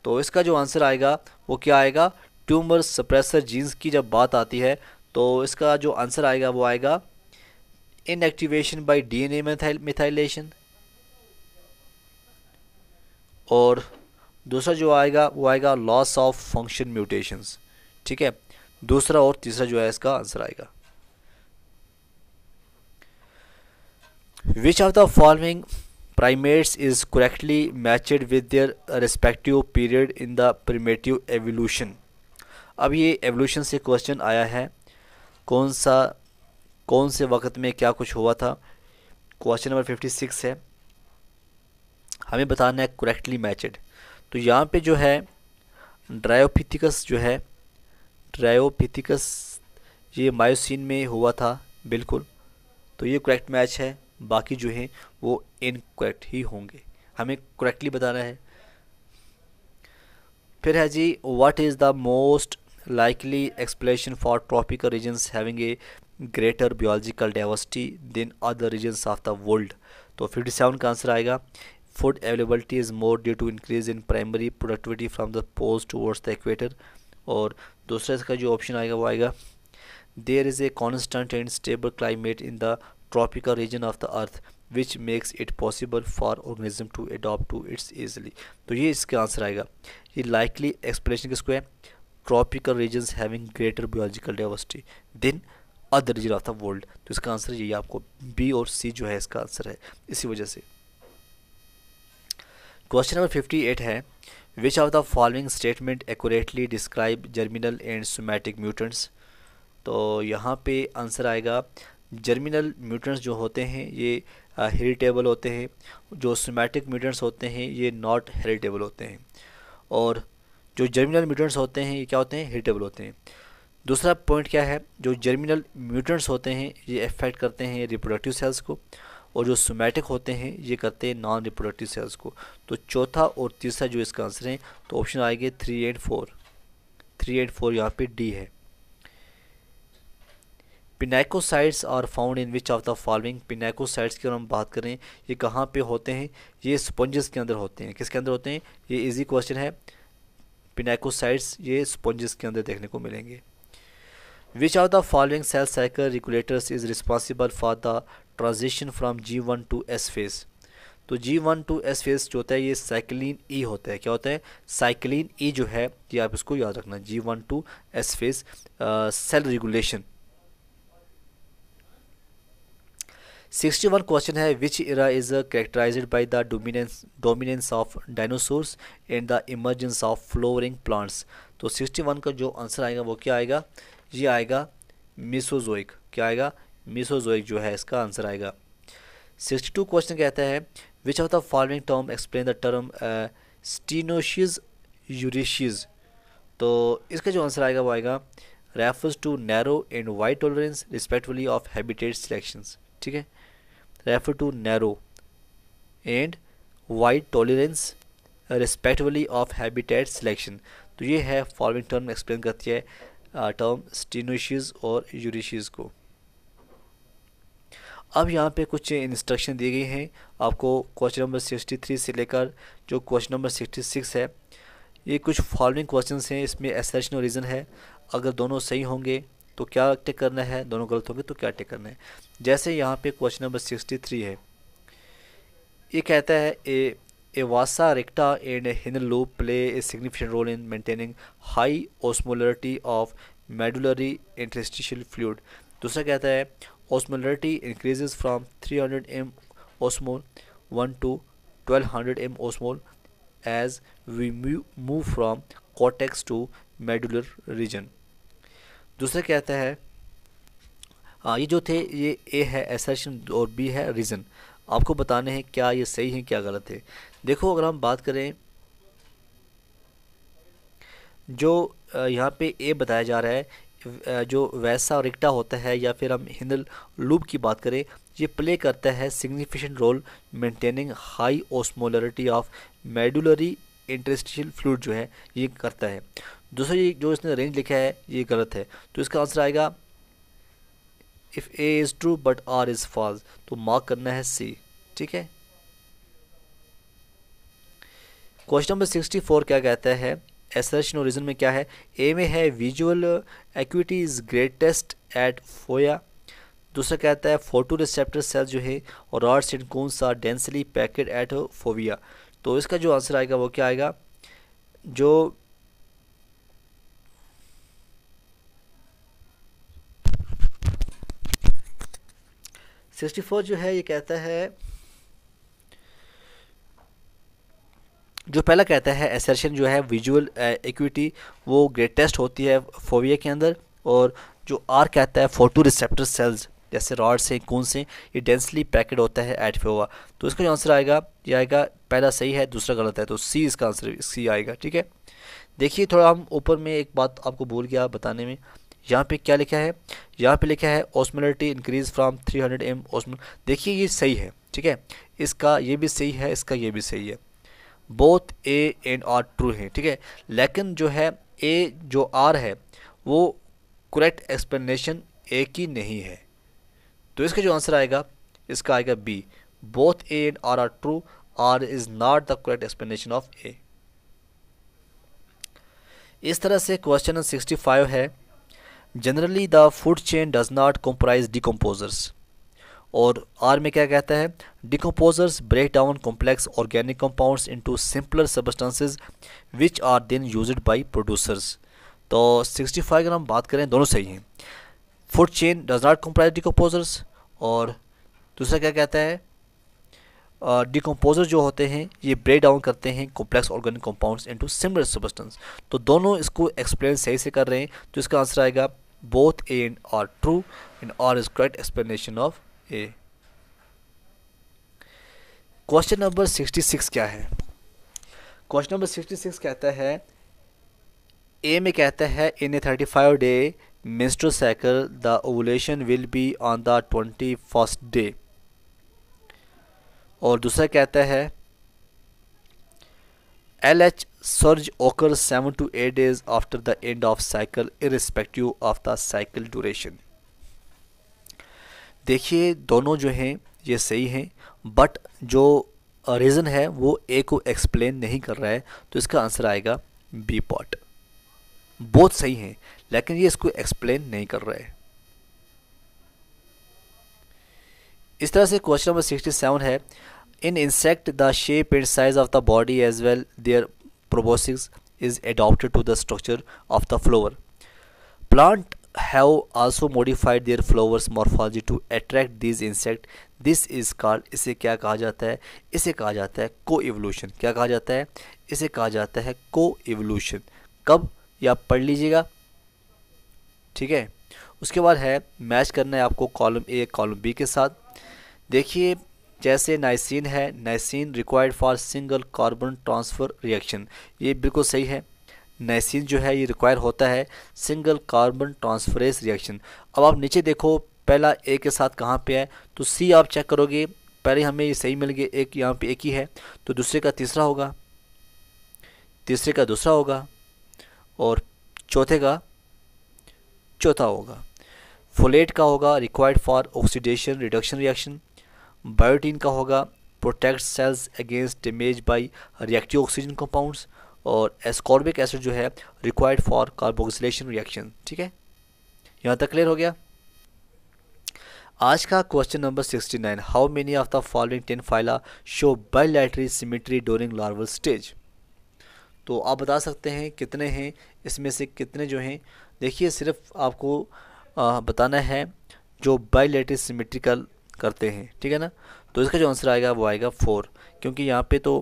तो इसका जो answer आएगा वो क्या आएगा ट्यूमर सप्रेसर जीन्स की जब बात आती है तो इसका जो आंसर आएगा वो आएगा इनएक्टिवेशन बाय डीएनए मिथाइलेशन और दूसरा जो आएगा वो आएगा लॉस ऑफ फंक्शन म्यूटेशंस ठीक है दूसरा और तीसरा जो है इसका आंसर आएगा which of the following primates is correctly matched with their respective period in the primitive evolution अब ये एवोल्यूशन से क्वेश्चन आया है कौन सा कौन से वक्त में क्या कुछ हुआ था क्वेश्चन नंबर फिफ्टी सिक्स है हमें बताना है करेक्टली मैचड तो यहाँ पे जो है ड्रायोफिथिकस जो है ड्रायोफिथिकस ये मायोसिन में हुआ था बिल्कुल तो ये करेक्ट मैच है बाकी जो है वो इनकरेक्ट ही होंगे हमें करेक्टली बताना है फिर है जी what is the most likely explanation for tropical regions having a greater biological diversity than other regions of the world तो 57 का आंसर आएगा food availability is more due to increase in primary productivity from the post towards the equator और दूसरा इसका जो option आएगा वो आएगा there is a constant and stable climate in the tropical region of the earth which makes it possible for organism to adopt to its easily तो ये इसका आंसर आएगा ये लाइकली एक्सप्लेनेशन किसको है tropical region having greater biological diversity than other region of the world तो इसका answer यही आपको बी और सी जो है इसका आंसर है इसी वजह से क्वेश्चन नंबर फिफ्टी एट है which of the following statement accurately describe germinal and somatic mutants तो यहाँ पे आंसर आएगा जर्मिनल म्यूटेंट्स जो होते हैं ये हेरिटेबल होते हैं जो सोमैटिक म्यूटेंट्स होते हैं ये नॉट हेरिटेबल होते हैं और जो जर्मिनल म्यूटेंट्स होते हैं ये क्या होते हैं हिटेबल होते हैं दूसरा पॉइंट क्या है जो जर्मिनल म्यूटेंट्स होते हैं ये अफेक्ट करते हैं रिप्रोडक्टिव सेल्स को और जो सोमैटिक होते हैं ये करते हैं नॉन रिप्रोडक्टिव सेल्स को तो चौथा और तीसरा जो इसका आंसर है तो ऑप्शन आएंगे three and four three and four यहाँ पे डी है pinacocytes are found in which of the following pinacocytes की अगर हम बात करें ये कहाँ पे होते हैं ये स्पंजस के अंदर होते हैं किसके अंदर होते हैं ये इजी क्वेश्चन है पिनाकोसाइट्स ये स्पॉन्जेस के अंदर देखने को मिलेंगे which are the following cell cycle regulators is responsible for the transition from G one to S phase तो G one to S phase जो होता है ये साइकिलिन ई e होता है क्या होता है साइकिलिन ई e जो है ये आप इसको याद रखना G one to S phase cell regulation sixty one question है which era is characterize by the dominance dominance of dinosaurs and the emergence of flowering plants तो सिक्सटी वन का जो आंसर आएगा वो क्या आएगा ये आएगा मिसोजोइक क्या आएगा मिसोजोइक जो है इसका आंसर आएगा सिक्सटी टू क्वेश्चन कहता है which of the following term explain the term stenoecious euryecious तो इसका जो आंसर आएगा वो आएगा refers to narrow and wide tolerance respectfully of habitat selections ठीक है refer to narrow and wide tolerance respectively of habitat selection तो ये है फॉलोइंग टर्म एक्सप्लेन करती है टर्म uh, स्टीनोशीज और यूरिशीज को अब यहाँ पे कुछ इंस्ट्रक्शन दिए गए हैं आपको क्वेश्चन नंबर सिक्सटी थ्री से लेकर जो क्वेश्चन नंबर सिक्सटी सिक्स है ये कुछ फॉलोइंग क्वेश्चंस हैं इसमें एसेशन और रीज़न है अगर दोनों सही होंगे तो क्या टेक करना है दोनों गलत होंगे तो क्या टेक करना है जैसे यहाँ पे क्वेश्चन नंबर सिक्सटी थ्री है ये कहता है A A vasa recta and Henle loop play a significant role in maintaining high osmolarity of medullary interstitial fluid दूसरा कहता है osmolarity increases from three hundred M osmol one to twelve hundred M osmol as we move from cortex to medullar region दूसरा कहता है आ, हाँ, ये जो थे ये ए है एसर्शन और बी है रीज़न आपको बताने हैं क्या ये सही है क्या गलत है देखो अगर हम बात करें जो यहाँ पे ए बताया जा रहा है जो वैसा रिक्टा होता है या फिर हम हिंदल लूप की बात करें ये प्ले करता है significant role maintaining high osmolarity of medullary interstitial fluid जो है ये करता है दूसरी जो इसने रेंज लिखा है ये गलत है तो इसका आंसर आएगा if A is true but R is false तो मार्क करना है सी ठीक है क्वेश्चन नंबर सिक्सटी फोर क्या कहता है एसरेशन और रीज़न में क्या है ए में है visual acuity is greatest at fovea दूसरा कहता है फोटो रिसेप्टर सेल जो है और आर्ट्स एंड कौन सा डेंसली पैकेड एट फोविया तो इसका जो आंसर आएगा वो क्या आएगा जो सिक्सटी फोर जो है ये कहता है जो पहला कहता है एसर्शन जो है विजुअल एक्विटी uh, वो ग्रेटेस्ट होती है फोविया के अंदर और जो आर कहता है फोटो रिसेप्टर सेल्स जैसे रॉड से कून से ये डेंसली पैकेड होता है एट फोवा तो इसका जो आंसर आएगा ये आएगा पहला सही है दूसरा गलत है तो सी इसका आंसर सी आएगा ठीक है देखिए थोड़ा हम ऊपर में एक बात आपको भूल गया बताने में यहाँ पे क्या लिखा है यहाँ पे लिखा है osmolality increase from 300 hundred M osmo देखिए ये सही है ठीक है इसका ये भी सही है इसका ये भी सही है both A and R true है ठीक है लेकिन जो है ए जो आर है वो करेक्ट एक्सप्लेनेशन ए की नहीं है तो इसका जो आंसर आएगा इसका आएगा B both A and R R true R is not the correct explanation of A इस तरह से क्वेश्चन सिक्सटी फाइव है generally the food chain does not comprise decomposers और आर में क्या कहता है decomposers break down complex organic compounds into simpler substances which are then used by producers तो 65 हम बात करें दोनों सही हैं food chain does not comprise decomposers और दूसरा क्या कहता है डिकम्पोजर uh, जो होते हैं ये ब्रेक डाउन करते हैं complex organic compounds into similar substance तो दोनों इसको एक्सप्लेन सही से कर रहे हैं तो इसका आंसर आएगा both A and R true and R is correct explanation of A. Question number 66 क्या है क्वेश्चन नंबर 66 कहता है ए में कहता है in a 35 day menstrual cycle the ovulation will be on the 21st day और दूसरा कहता है LH surge occurs 7 to 8 days after the end of cycle irrespective of the cycle duration. देखिए दोनों जो हैं ये सही हैं बट जो रीज़न है वो ए को एक्सप्लेन नहीं कर रहा है तो इसका आंसर आएगा बी पॉट बहुत सही हैं लेकिन ये इसको एक्सप्लेन नहीं कर रहा है इस तरह से क्वेश्चन नंबर सिक्सटी सेवन है In insect, the shape and size of the body as well their proboscis is adapted to the structure of the flower. Plant have also modified their flowers morphology to attract these insect. This is called इसे क्या कहा जाता है इसे कहा जाता है को एवोल्यूशन क्या कहा जाता है इसे कहा जाता है को एवोल्यूशन कब ये आप पढ़ लीजिएगा ठीक है उसके बाद है मैच करना है आपको कॉलम ए कॉलम बी के साथ देखिए जैसे नाइसिन है niacin required for single carbon transfer reaction ये बिल्कुल सही है नाइसिन जो है ये रिक्वायर होता है सिंगल कार्बन ट्रांसफरेस रिएक्शन अब आप नीचे देखो पहला ए के साथ कहाँ पे है तो सी आप चेक करोगे पहले हमें ये सही मिल गया एक यहाँ पे एक ही है तो दूसरे का तीसरा होगा तीसरे का दूसरा होगा और चौथे का चौथा होगा फोलेट का होगा required for oxidation reduction reaction biotin का होगा protect cells against damage by reactive oxygen compounds और एस्कॉर्बिक एसिड जो है रिक्वायर्ड फॉर कार्बोक्सिलेशन रिएक्शन ठीक है यहाँ तक क्लियर हो गया आज का question number 69 how many of the following ten phyla show bilateral symmetry during larval stage तो आप बता सकते हैं कितने हैं इसमें से कितने जो हैं देखिए सिर्फ आपको आ, बताना है जो बायोलैटरी सिमेट्रिकल करते हैं ठीक है ना तो इसका जो आंसर आएगा वो आएगा फोर क्योंकि यहाँ पे तो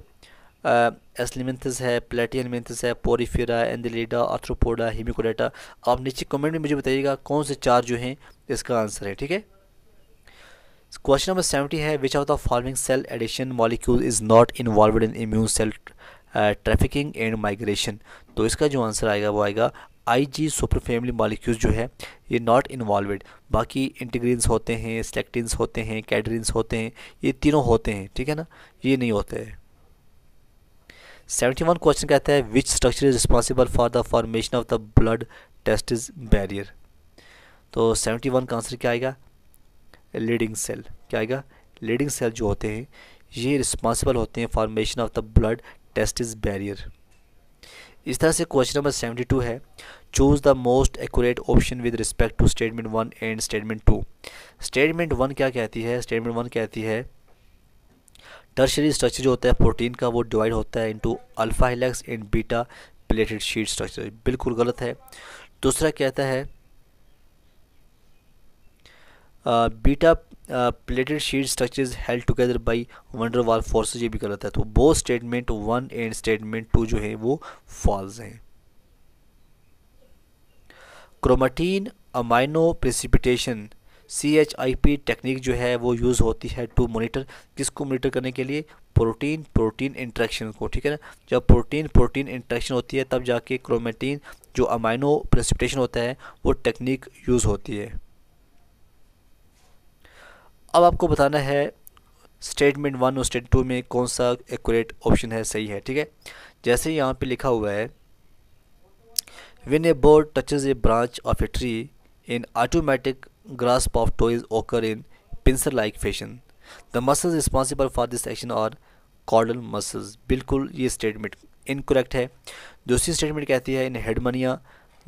एसलिमेंथस है प्लेटियनमेंथस है पोरीफेरा एंडलीडा आर्थ्रोपोडा हीमिकोडेटा आप नीचे कमेंट में मुझे बताइएगा कौन से चार जो हैं इसका आंसर है ठीक है क्वेश्चन नंबर सेवेंटी है which of the following cell adhesion molecule is not involve in immune cell trafficking and migration तो इसका जो आंसर आएगा वो आएगा I G super family molecules जो है ये नॉट इन्वॉल्वड बाकी इंटीग्रिन्स होते हैं सेलेक्टिन्स होते हैं कैडरिन्स होते हैं ये तीनों होते हैं ठीक है ना ये नहीं होते हैं सेवेंटी वन क्वेश्चन कहता है which structure is responsible for the formation of the blood testis barrier तो सेवेंटी वन का आंसर क्या आएगा लीडिंग सेल क्या आएगा लीडिंग सेल जो होते हैं ये रिस्पॉन्सिबल होते हैं formation of the blood testis barrier इस तरह से क्वेश्चन नंबर सेवेंटी टू है choose the most accurate option with respect to statement one and statement two statement one क्या कहती है स्टेटमेंट वन कहती है टर्शरी स्ट्रक्चर जो होता है प्रोटीन का वो डिवाइड होता है into alpha helix and beta pleated sheet structure बिल्कुल गलत है दूसरा कहता है beta pleated sheet structures held together by van der Waals forces ये भी गलत है तो both statement one and statement two जो है वो फॉल्स हैं chromatin immuno precipitation C H I P technique जो है वो यूज़ होती है टू मोनीटर किसको मोनीटर करने के लिए प्रोटीन प्रोटीन इंट्रैक्शन को ठीक है ना जब प्रोटीन प्रोटीन इंट्रैक्शन होती है तब जाके क्रोमेटीन जो अमाइनो प्रेसिपिटेशन होता है वो टेक्निक यूज़ होती है अब आपको बताना है स्टेटमेंट वन और स्टेट टू में कौन सा एक्यूरेट ऑप्शन है सही है ठीक है जैसे यहाँ पे लिखा हुआ है win a board touch a branch of a tree in automatic grass of toys occur in pincer like fashion the muscle responsible for this action और कॉर्डल मसल बिल्कुल ये स्टेटमेंट इनकोरेक्ट है दूसरी स्टेटमेंट कहती है इन हेडमनिया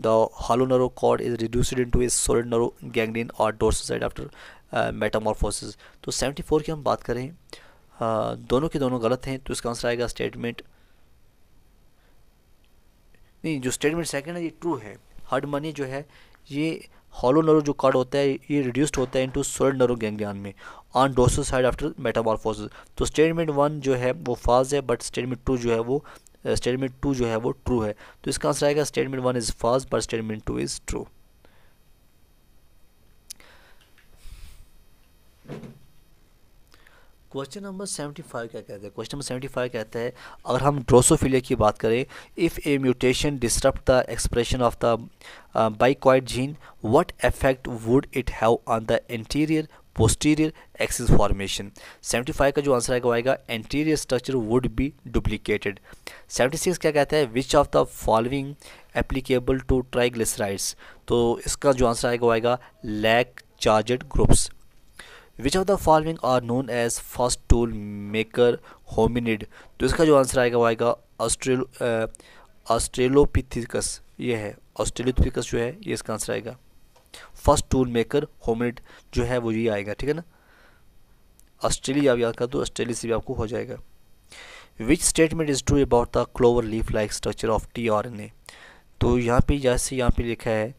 the hollow narrow cord is reduced into a solid narrow ganglion or dorsal side after metamorphosis uh, तो 74 की हम बात करें आ, uh, दोनों के दोनों गलत हैं तो इसका आंसर आएगा स्टेटमेंट नहीं जो स्टेटमेंट सेकंड है ये ट्रू है हर्ड मनी जो है ये हॉलो नरो जो कार्ड होता है ये रिड्यूस्ड होता है इनटू सोलड नरो गैंग्लियन में on dorsal side after metamorphosis तो स्टेटमेंट वन जो है वो फाज है बट स्टेटमेंट टू जो है वो स्टेटमेंट टू जो है वो ट्रू है तो इसका आंसर आएगा स्टेटमेंट वन इज़ फॉल्स पर statement two is true question number seventy five क्या कहते हैं क्वेश्चन नंबर सेवेंटी फाइव कहता है अगर हम ड्रोसोफिलिया की बात करें if a mutation disturb the expression of the bicoid gene what effect would it have on the interior posterior axis formation 75 का जो आंसर आएगा आएगा anterior structure would be duplicated 76 क्या कहता है which of the following applicable to triglycerides तो इसका जो आंसर आएगा आएगा lack charged groups which of the following are known as first tool maker hominid तो इसका जो आंसर आएगा वो आएगा ऑस्ट्रेलो ऑस्ट्रेलोपिथिकस ये है ऑस्ट्रेलोपिथिकस जो है ये इसका आंसर आएगा फर्स्ट टूल मेकर होमेड जो है वो ये आएगा ठीक है ना ऑस्ट्रेलिया आप याद कर दो ऑस्ट्रेलिया से भी आपको हो जाएगा which statement is true about the clover leaf like structure of T R N A तो यहाँ पे जैसे यहाँ पे लिखा है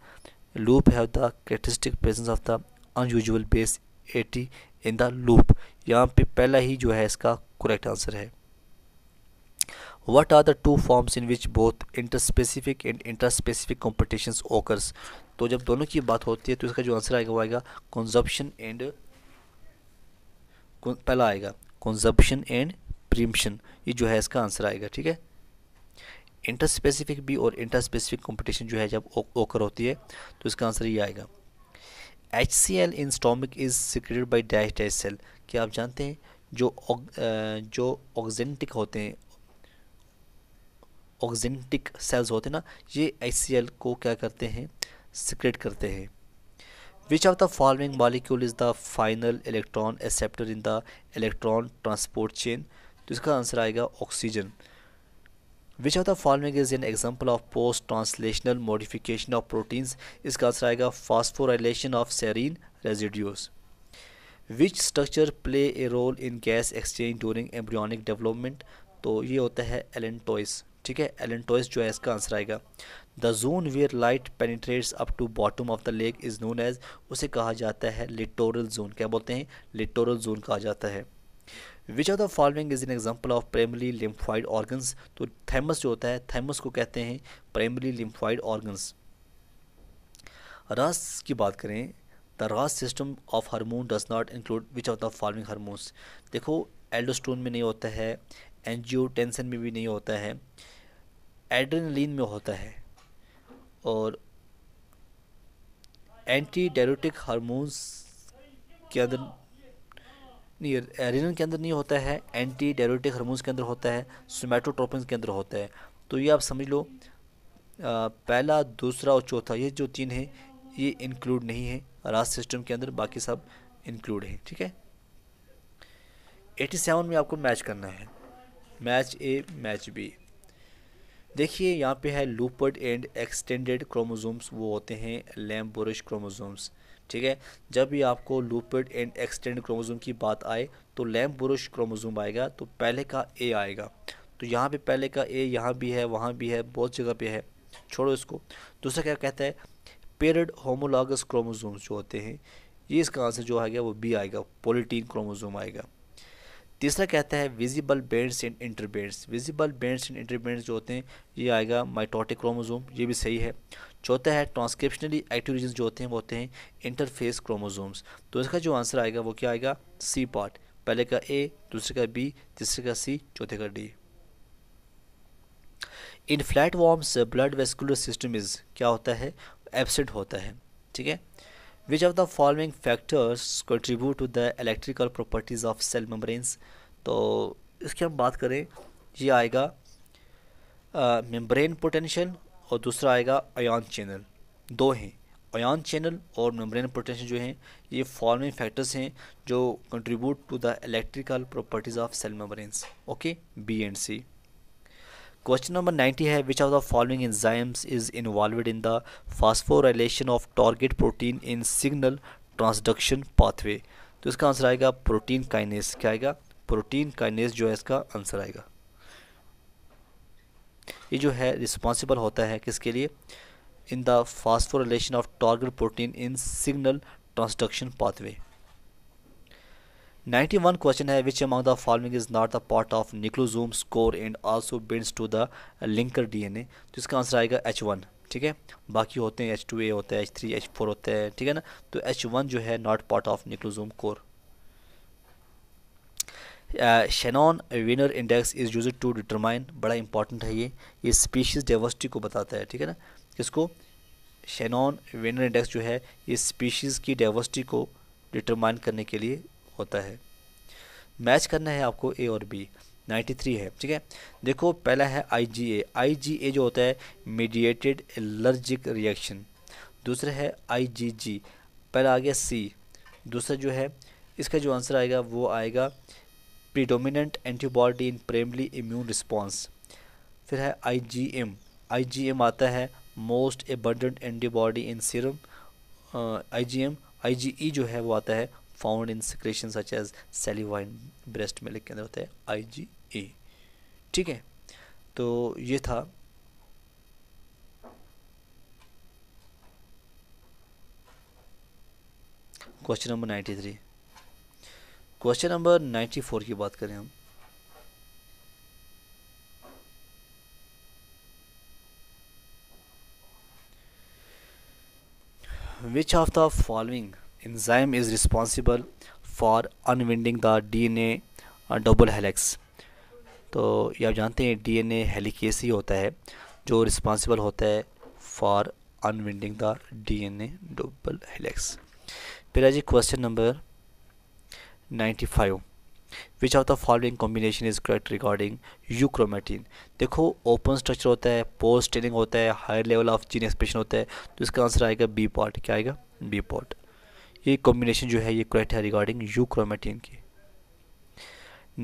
loop have the characteristic presence of the unusual base AT in the loop यहाँ पे पहला ही जो है इसका करेक्ट आंसर है what the two forms in which both inter specific and inter specific competition occurs तो जब दोनों की बात होती है तो इसका जो आंसर आएगा वो आएगा कंजप्शन एंड पहला आएगा कंजप्शन एंड प्रीमशन ये जो है इसका आंसर आएगा ठीक है इंटर स्पेसिफिक भी और इंटर स्पेसिफिक कॉम्पिटिशन जो है जब ओकर होती है तो इसका आंसर ये आएगा H C L in stomach is secreted by dash dash cell क्या आप जानते हैं जो जो ऑक्जेंटिक होते हैं ऑक्जेंटिक सेल्स होते हैं ना ये एच सी एल को क्या करते हैं सिक्रेट करते हैं which of the following molecule is the final electron acceptor in the electron transport chain तो इसका आंसर आएगा oxygen which of the following is an example of post translational modification of proteins इसका answer आएगा phosphorylation of serine residues which structure play a role in gas exchange during embryonic development तो ये होता है allantois ठीक है allantois जो है इसका आंसर आएगा the zone where light penetrates up to bottom of the lake is known as उसे कहा जाता है लिटोरल जोन क्या बोलते हैं लिटोरल जोन कहा जाता है which of the following is an example of primary lymphoid organs तो थैमस जो होता है थैमस को कहते हैं प्राइमरी लिम्फाइड ऑर्गन्स रस की बात करें the RAS system of hormone does not include which of the following hormones देखो एल्डोस्टोन में नहीं होता है एनजियो टेंसन में भी नहीं होता है एड्रेनलिन में होता है और एंटी डायरेटिक हारमोन्स के अंदर नहीं के अंदर नहीं होता है एंटी डायरेटिक हारमोन्स के अंदर होता है सोमेटोट्रोपिन के अंदर होता है तो ये आप समझ लो आ, पहला दूसरा और चौथा ये जो तीन है ये इंक्लूड नहीं है रास सिस्टम के अंदर बाकी सब इंक्लूड है ठीक है 87 में आपको मैच करना है मैच ए मैच बी देखिए यहाँ पे है लूपर्ड एंड एक्सटेंडेड क्रोमोजोम्स वो होते हैं लैम्प बुरश क्रोमोजोम्स ठीक है जब भी आपको लूपर्ड एंड एक्सटेंड क्रोमोजोम की बात आए तो लैम्प बुरश क्रोमोजोम आएगा तो पहले का ए आएगा तो यहाँ पे पहले का ए यहाँ भी है वहाँ भी है बहुत जगह पे है छोड़ो इसको दूसरा क्या कहता है पेरड होमोलागस क्रोमोजोम्स जो होते हैं ये इसका आंसर जो आएगा वो बी आएगा पोलिटीन क्रोमोजोम आएगा तीसरा कहता है visible bands and interbands visible bands and interbands जो होते हैं ये आएगा माइटोटिक क्रोमोजोम ये भी सही है चौथा है ट्रांसक्रिप्शनली एक्टिव रीजन जो होते हैं वो होते हैं इंटरफेस क्रोमोजोम्स तो इसका जो आंसर आएगा वो क्या आएगा सी पार्ट पहले का ए दूसरे का बी तीसरे का सी चौथे का D in flat worms blood vascular system is क्या होता है एबसेंट होता है ठीक है which of the following factors contribute to the electrical properties of cell membranes तो इसकी हम बात करें ये आएगा मेम्ब्रेन पोटेंशियल और दूसरा आएगा अयान चैनल दो हैं अयान चैनल और मेम्ब्रेन पोटेंशियल जो हैं ये फॉलोइंग फैक्टर्स हैं जो contribute to the electrical properties of cell membranes okay B and C question number ninety है which of the following enzymes is involve in the phosphorylation of target protein in signal transduction pathway तो इसका answer आएगा protein kinase क्या आएगा protein kinase जो है इसका answer आएगा ये जो है रिस्पॉन्सिबल होता है किसके लिए in the phosphorylation of target protein in signal transduction pathway ninety one question है which among the following is not the part of nucleosome score and also binds to the linker DNA तो इसका answer आएगा H one ठीक है बाकी होते हैं H two ए होता है एच थ्री एच फोर होता है ठीक है ना तो एच वन जो है not part of nucleosome core Shannon Wiener index is use to determine बड़ा इंपॉर्टेंट है ये ये स्पीशीज़ डाइवर्सिटी को बताता है ठीक है ना इसको शेनॉन विनर इंडेक्स जो है ये स्पीशीज़ की डाइवर्सिटी को डिटरमाइन करने के लिए होता है मैच करना है आपको ए और बी 93 है ठीक है देखो पहला है आईजीए आईजीए जो होता है मीडिएटेड एलर्जिक रिएक्शन दूसरा है आईजीजी पहला आ गया सी दूसरा जो है इसका जो आंसर आएगा वो आएगा predominant antibody in primary immune response फिर है जी एम आता है most abundant antibody in serum G E जो है वो आता है found in secretion such as saliva breast milk के अंदर होते हैं ए ठीक है तो ये था question number ninety three question number ninety four की बात करें हम which of the following enzyme is responsible for unwinding the DNA uh, double helix तो ये आप जानते हैं डीएनए हेलिकेस ही होता है जो रिस्पॉन्सिबल होता है for unwinding the D N A double helix फिर आज जी question number ninety five which of the following combination is correct regarding euchromatin देखो ओपन स्ट्रक्चर होता है पोस्ट ट्रेनिंग होता है higher level of gene expression होता है तो इसका आंसर आएगा बी पार्ट क्या आएगा बी पार्ट ये कॉम्बिनेशन जो है ये करेक्ट है रिगार्डिंग यू क्रोमेटिन की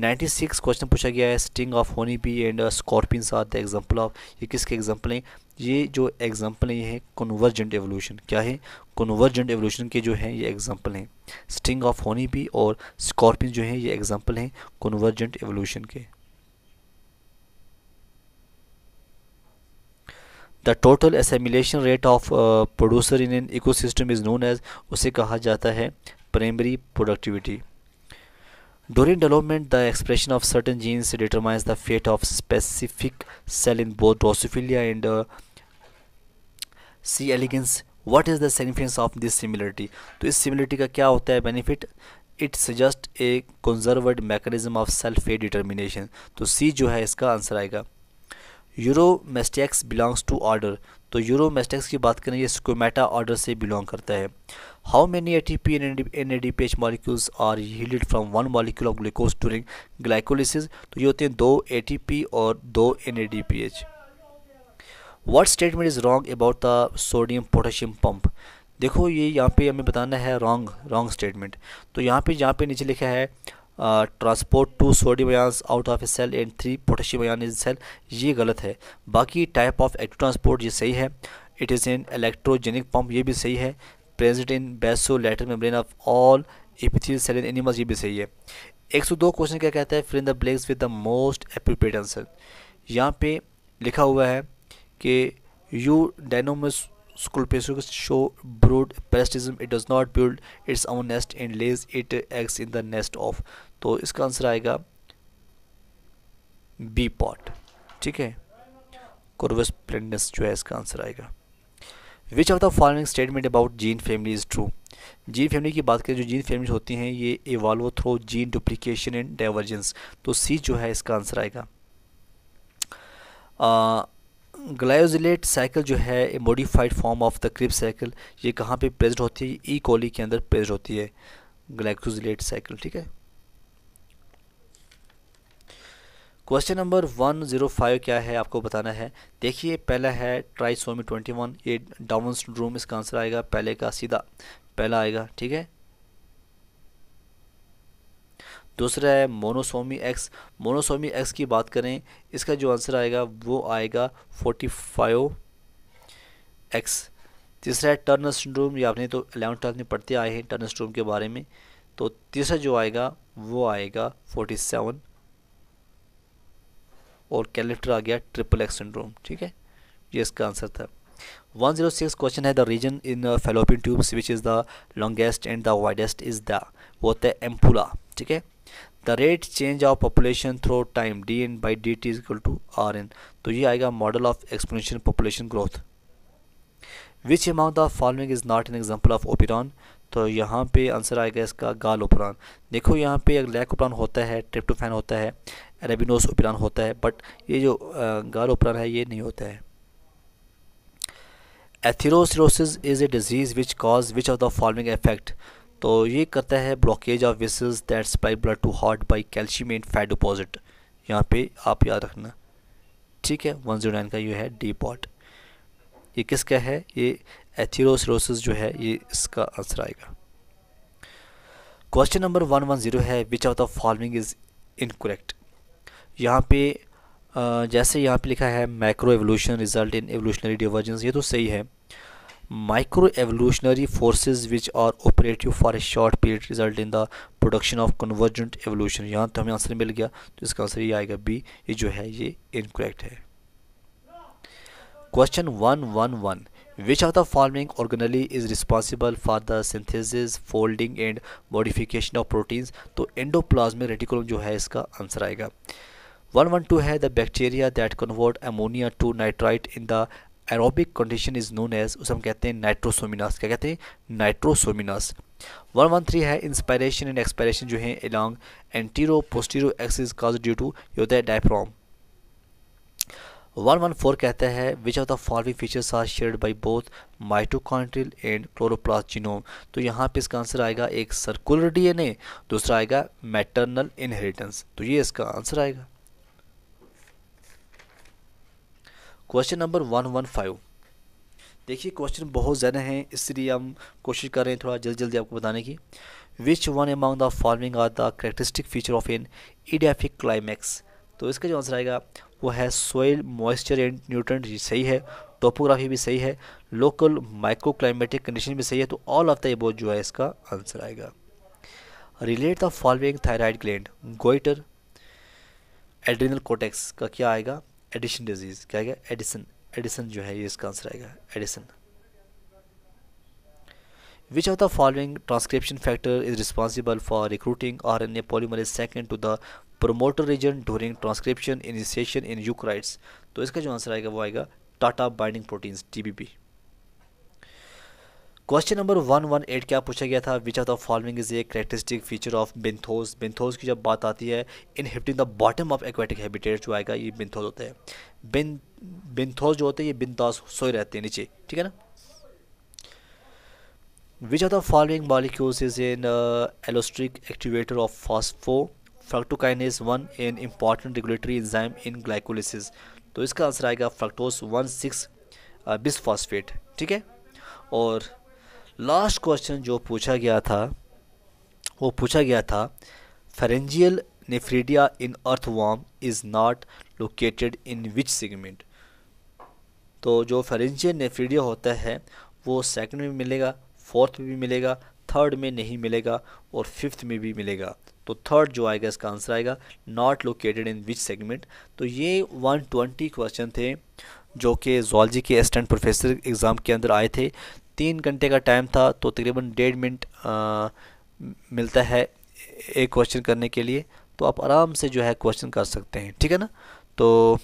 96 क्वेश्चन पूछा गया है sting of honey bee and scorpions are the example of ये किसके एग्जांपल हैं ये जो एग्जांपल ये हैं कन्वर्जेंट एवोल्यूशन क्या है कन्वर्जेंट एवोल्यूशन के जो हैं ये एग्जांपल हैं स्टिंग ऑफ होनी बी और स्कॉर्पियंस जो हैं ये एग्जांपल हैं कन्वर्जेंट एवोल्यूशन के the total assimilation rate of producer in an ecosystem is known as उसे कहा जाता है primary productivity During development, the expression of certain genes determines the fate of specific cell in both Drosophila and uh, C. elegans. What is the significance of this similarity? तो इस similarity का क्या होता है benefit? It suggests a conserved mechanism of cell fate determination. तो C जो है इसका आंसर आएगा यूरोमेस्टेक्स बिलोंग्स टू ऑर्डर तो यूरोमेस्टेक्स की बात करें ये स्कोमेटा ऑर्डर से बिलोंग करता है how many A T P N A D P H molecules are heed from one molecule of glucose during glycolysis तो ये होते हैं दो ए टी पी और दो N A D P H what statement is wrong about the sodium potassium pump देखो ये यहाँ पे हमें बताना है रॉन्ग रॉन्ग स्टेटमेंट तो यहाँ पे यहाँ पे नीचे लिखा है transport two sodium ion out of a cell and three potassium ion in cell ये गलत है बाकी टाइप ऑफ एक्टिव ट्रांसपोर्ट ये सही है it is in electrogenic pump ये भी सही है present in basolateral membrane of all epithelial cell in animals ये भी सही है एक सौ दो क्वेश्चन क्या कहता है फिर in the blanks with the most appropriate answer यहाँ पे लिखा हुआ है कि Eudynamys Sculptures show brood parasitism. It does not build its own nest and lays its eggs in the nest तो इसका आंसर आएगा बी पॉट ठीक है कोरवस प्लेंडस जो है इसका आंसर आएगा which of the following statement about gene family is true gene family की बात करें जो जीन फैमिली होती हैं ये evolve through gene duplication and divergence तो सी जो है इसका आंसर आएगा ग्लायोजिलेट साइकिल जो है a modified form of the Krebs cycle ये कहाँ पे प्रेजेंट होती है ई e कोली के अंदर प्रेजेंट होती है ग्लाइकोजिलेट साइकिल ठीक है question number one zero five क्या है आपको बताना है देखिए पहला है ट्राइसोमी वन ये डाउन सिंड्रोम इसका आंसर आएगा पहले का सीधा पहला आएगा ठीक है दूसरा है मोनोसोमी एक्स मोनोसोमी एक्स की बात करें इसका जो आंसर आएगा वो आएगा फोर्टी फाइव एक्स तीसरा है टर्न सिंड्रोम ये आपने तो अलेवन ट्वेल्थ में पढ़ते आए हैं टर्न सिंड्रोम के बारे में तो तीसरा जो आएगा वो आएगा फोर्टी सेवन और कैलेफ्टर आ गया ट्रिपल एक्स सिंड्रोम ठीक है ये इसका आंसर था 106 क्वेश्चन है the region in fallopian tubes which is the longest and the widest is the वो होता है एम्पूला ठीक है the rate change of population through time D N by D T equal to R N तो ये आएगा model of exponential population growth which among the following is not an example of operon तो यहाँ पे answer आएगा इसका गाल उपरान देखो यहाँ पे लैक उपरान होता है ट्रिप्टोफैन होता है एरेबिनोस उपरान होता है बट ये जो गाल उपरान है ये नहीं होता है atherosclerosis is a disease which cause which of the following effect तो ये करता है ब्लॉकेज ऑफ विसज that supply blood to heart by calcium and fat deposit यहाँ पे आप याद रखना ठीक है वन जीरो नाइन का ये है डी पॉट ये किसका है ये एथीरोसरोसिस जो है ये इसका आंसर आएगा question number one one zero है which of the following is incorrect यहाँ पे जैसे यहाँ पे लिखा है micro evolution result in evolutionary divergence ये तो सही है micro evolutionary forces which are operative for a short period result in the production of convergent evolution यहाँ तो हमें आंसर मिल गया तो इसका आंसर ये आएगा बी ये जो है ये इनकोरेक्ट है question one one one which of the following organelle is responsible for the synthesis folding and modification of proteins तो एंडोप्लाज्मिक रेटिकुलम जो है इसका आंसर आएगा वन वन टू है the bacteria that convert ammonia to nitrite in the aerobic condition is known as उसे हम कहते हैं नाइट्रोसोमिनास क्या कहते हैं नाइट्रोसोमिनास थ्री है इंस्पायरेशन एंड एक्सपायरेशन जो है along anteroposterior axis cause due to योदय डायफ्राम 114 कहता है which of the following features are shared by both mitochondrial and chloroplast genome तो यहाँ पे इसका आंसर आएगा एक सर्कुलर डीएनए दूसरा आएगा मैटरनल इनहेरिटेंस तो ये इसका आंसर आएगा क्वेश्चन नंबर 115 देखिए क्वेश्चन बहुत ज़्यादा हैं इसलिए हम कोशिश कर रहे हैं थोड़ा जल्दी जल्दी आपको बताने की which one among the following are the characteristic feature of an edaphic climax तो इसका जो आंसर आएगा वो है सोइल मॉइस्चर एंड न्यूट्रेंट सही है टोपोग्राफी भी सही है लोकल माइक्रो क्लाइमेटिक कंडीशन भी सही है तो ऑल ऑफ द एबोज जो है इसका आंसर आएगा relate the following thyroid gland goiter adrenal cortex का क्या आएगा एडिशन डिजीज़ क्या आएगा एडिसन एडिसन जो है ये इसका आंसर आएगा एडिसन which of the following transcription factor is responsible for recruiting R N A polymer is second to the promoter region during transcription initiation in eukaryotes तो इसका जो आंसर आएगा वो आएगा TATA binding proteins TBP question number one one eight क्या पूछा गया था which of the following is a characteristic feature of benthos benthos की जब बात आती है inhibiting the bottom of aquatic habitat जो आएगा ये बिंथोस होते हैं बिन बिंथोस जो होते हैं ये बिंदास सोए रहते हैं नीचे ठीक है ना which of the following molecules is in allosteric activator of phosphofructokinase one an important regulatory enzyme in glycolysis तो इसका आंसर आएगा फ्रक्टोस वन सिक्स बिस्फॉस्फेट ठीक है और लास्ट क्वेश्चन जो पूछा गया था वो पूछा गया था pharyngeal nephridia in earth earthworm is not located in which segment तो जो फेरेंजियल नेफ्रीडिया होता है वो सेकंड में मिलेगा फोर्थ में भी मिलेगा थर्ड में नहीं मिलेगा और फिफ्थ में भी मिलेगा तो थर्ड जो आएगा इसका आंसर आएगा not located in which segment तो ये 120 क्वेश्चन थे जो कि जोलॉजी के असिस्टेंट प्रोफेसर एग्ज़ाम के अंदर आए थे तीन घंटे का टाइम था तो तकरीबन डेढ़ मिनट मिलता है एक क्वेश्चन करने के लिए तो आप आराम से जो है क्वेश्चन कर सकते हैं ठीक है ना तो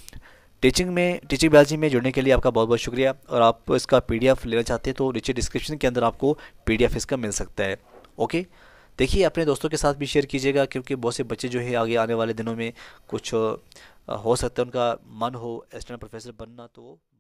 टीचिंग में टीचिंग बायोलॉजी में जुड़ने के लिए आपका बहुत बहुत शुक्रिया और आप इसका पीडीएफ लेना चाहते हैं तो नीचे डिस्क्रिप्शन के अंदर आपको पीडीएफ इसका मिल सकता है ओके देखिए अपने दोस्तों के साथ भी शेयर कीजिएगा क्योंकि बहुत से बच्चे जो है आगे आने वाले दिनों में कुछ हो सकता है उनका मन हो एक्सटर्नल प्रोफेसर बनना तो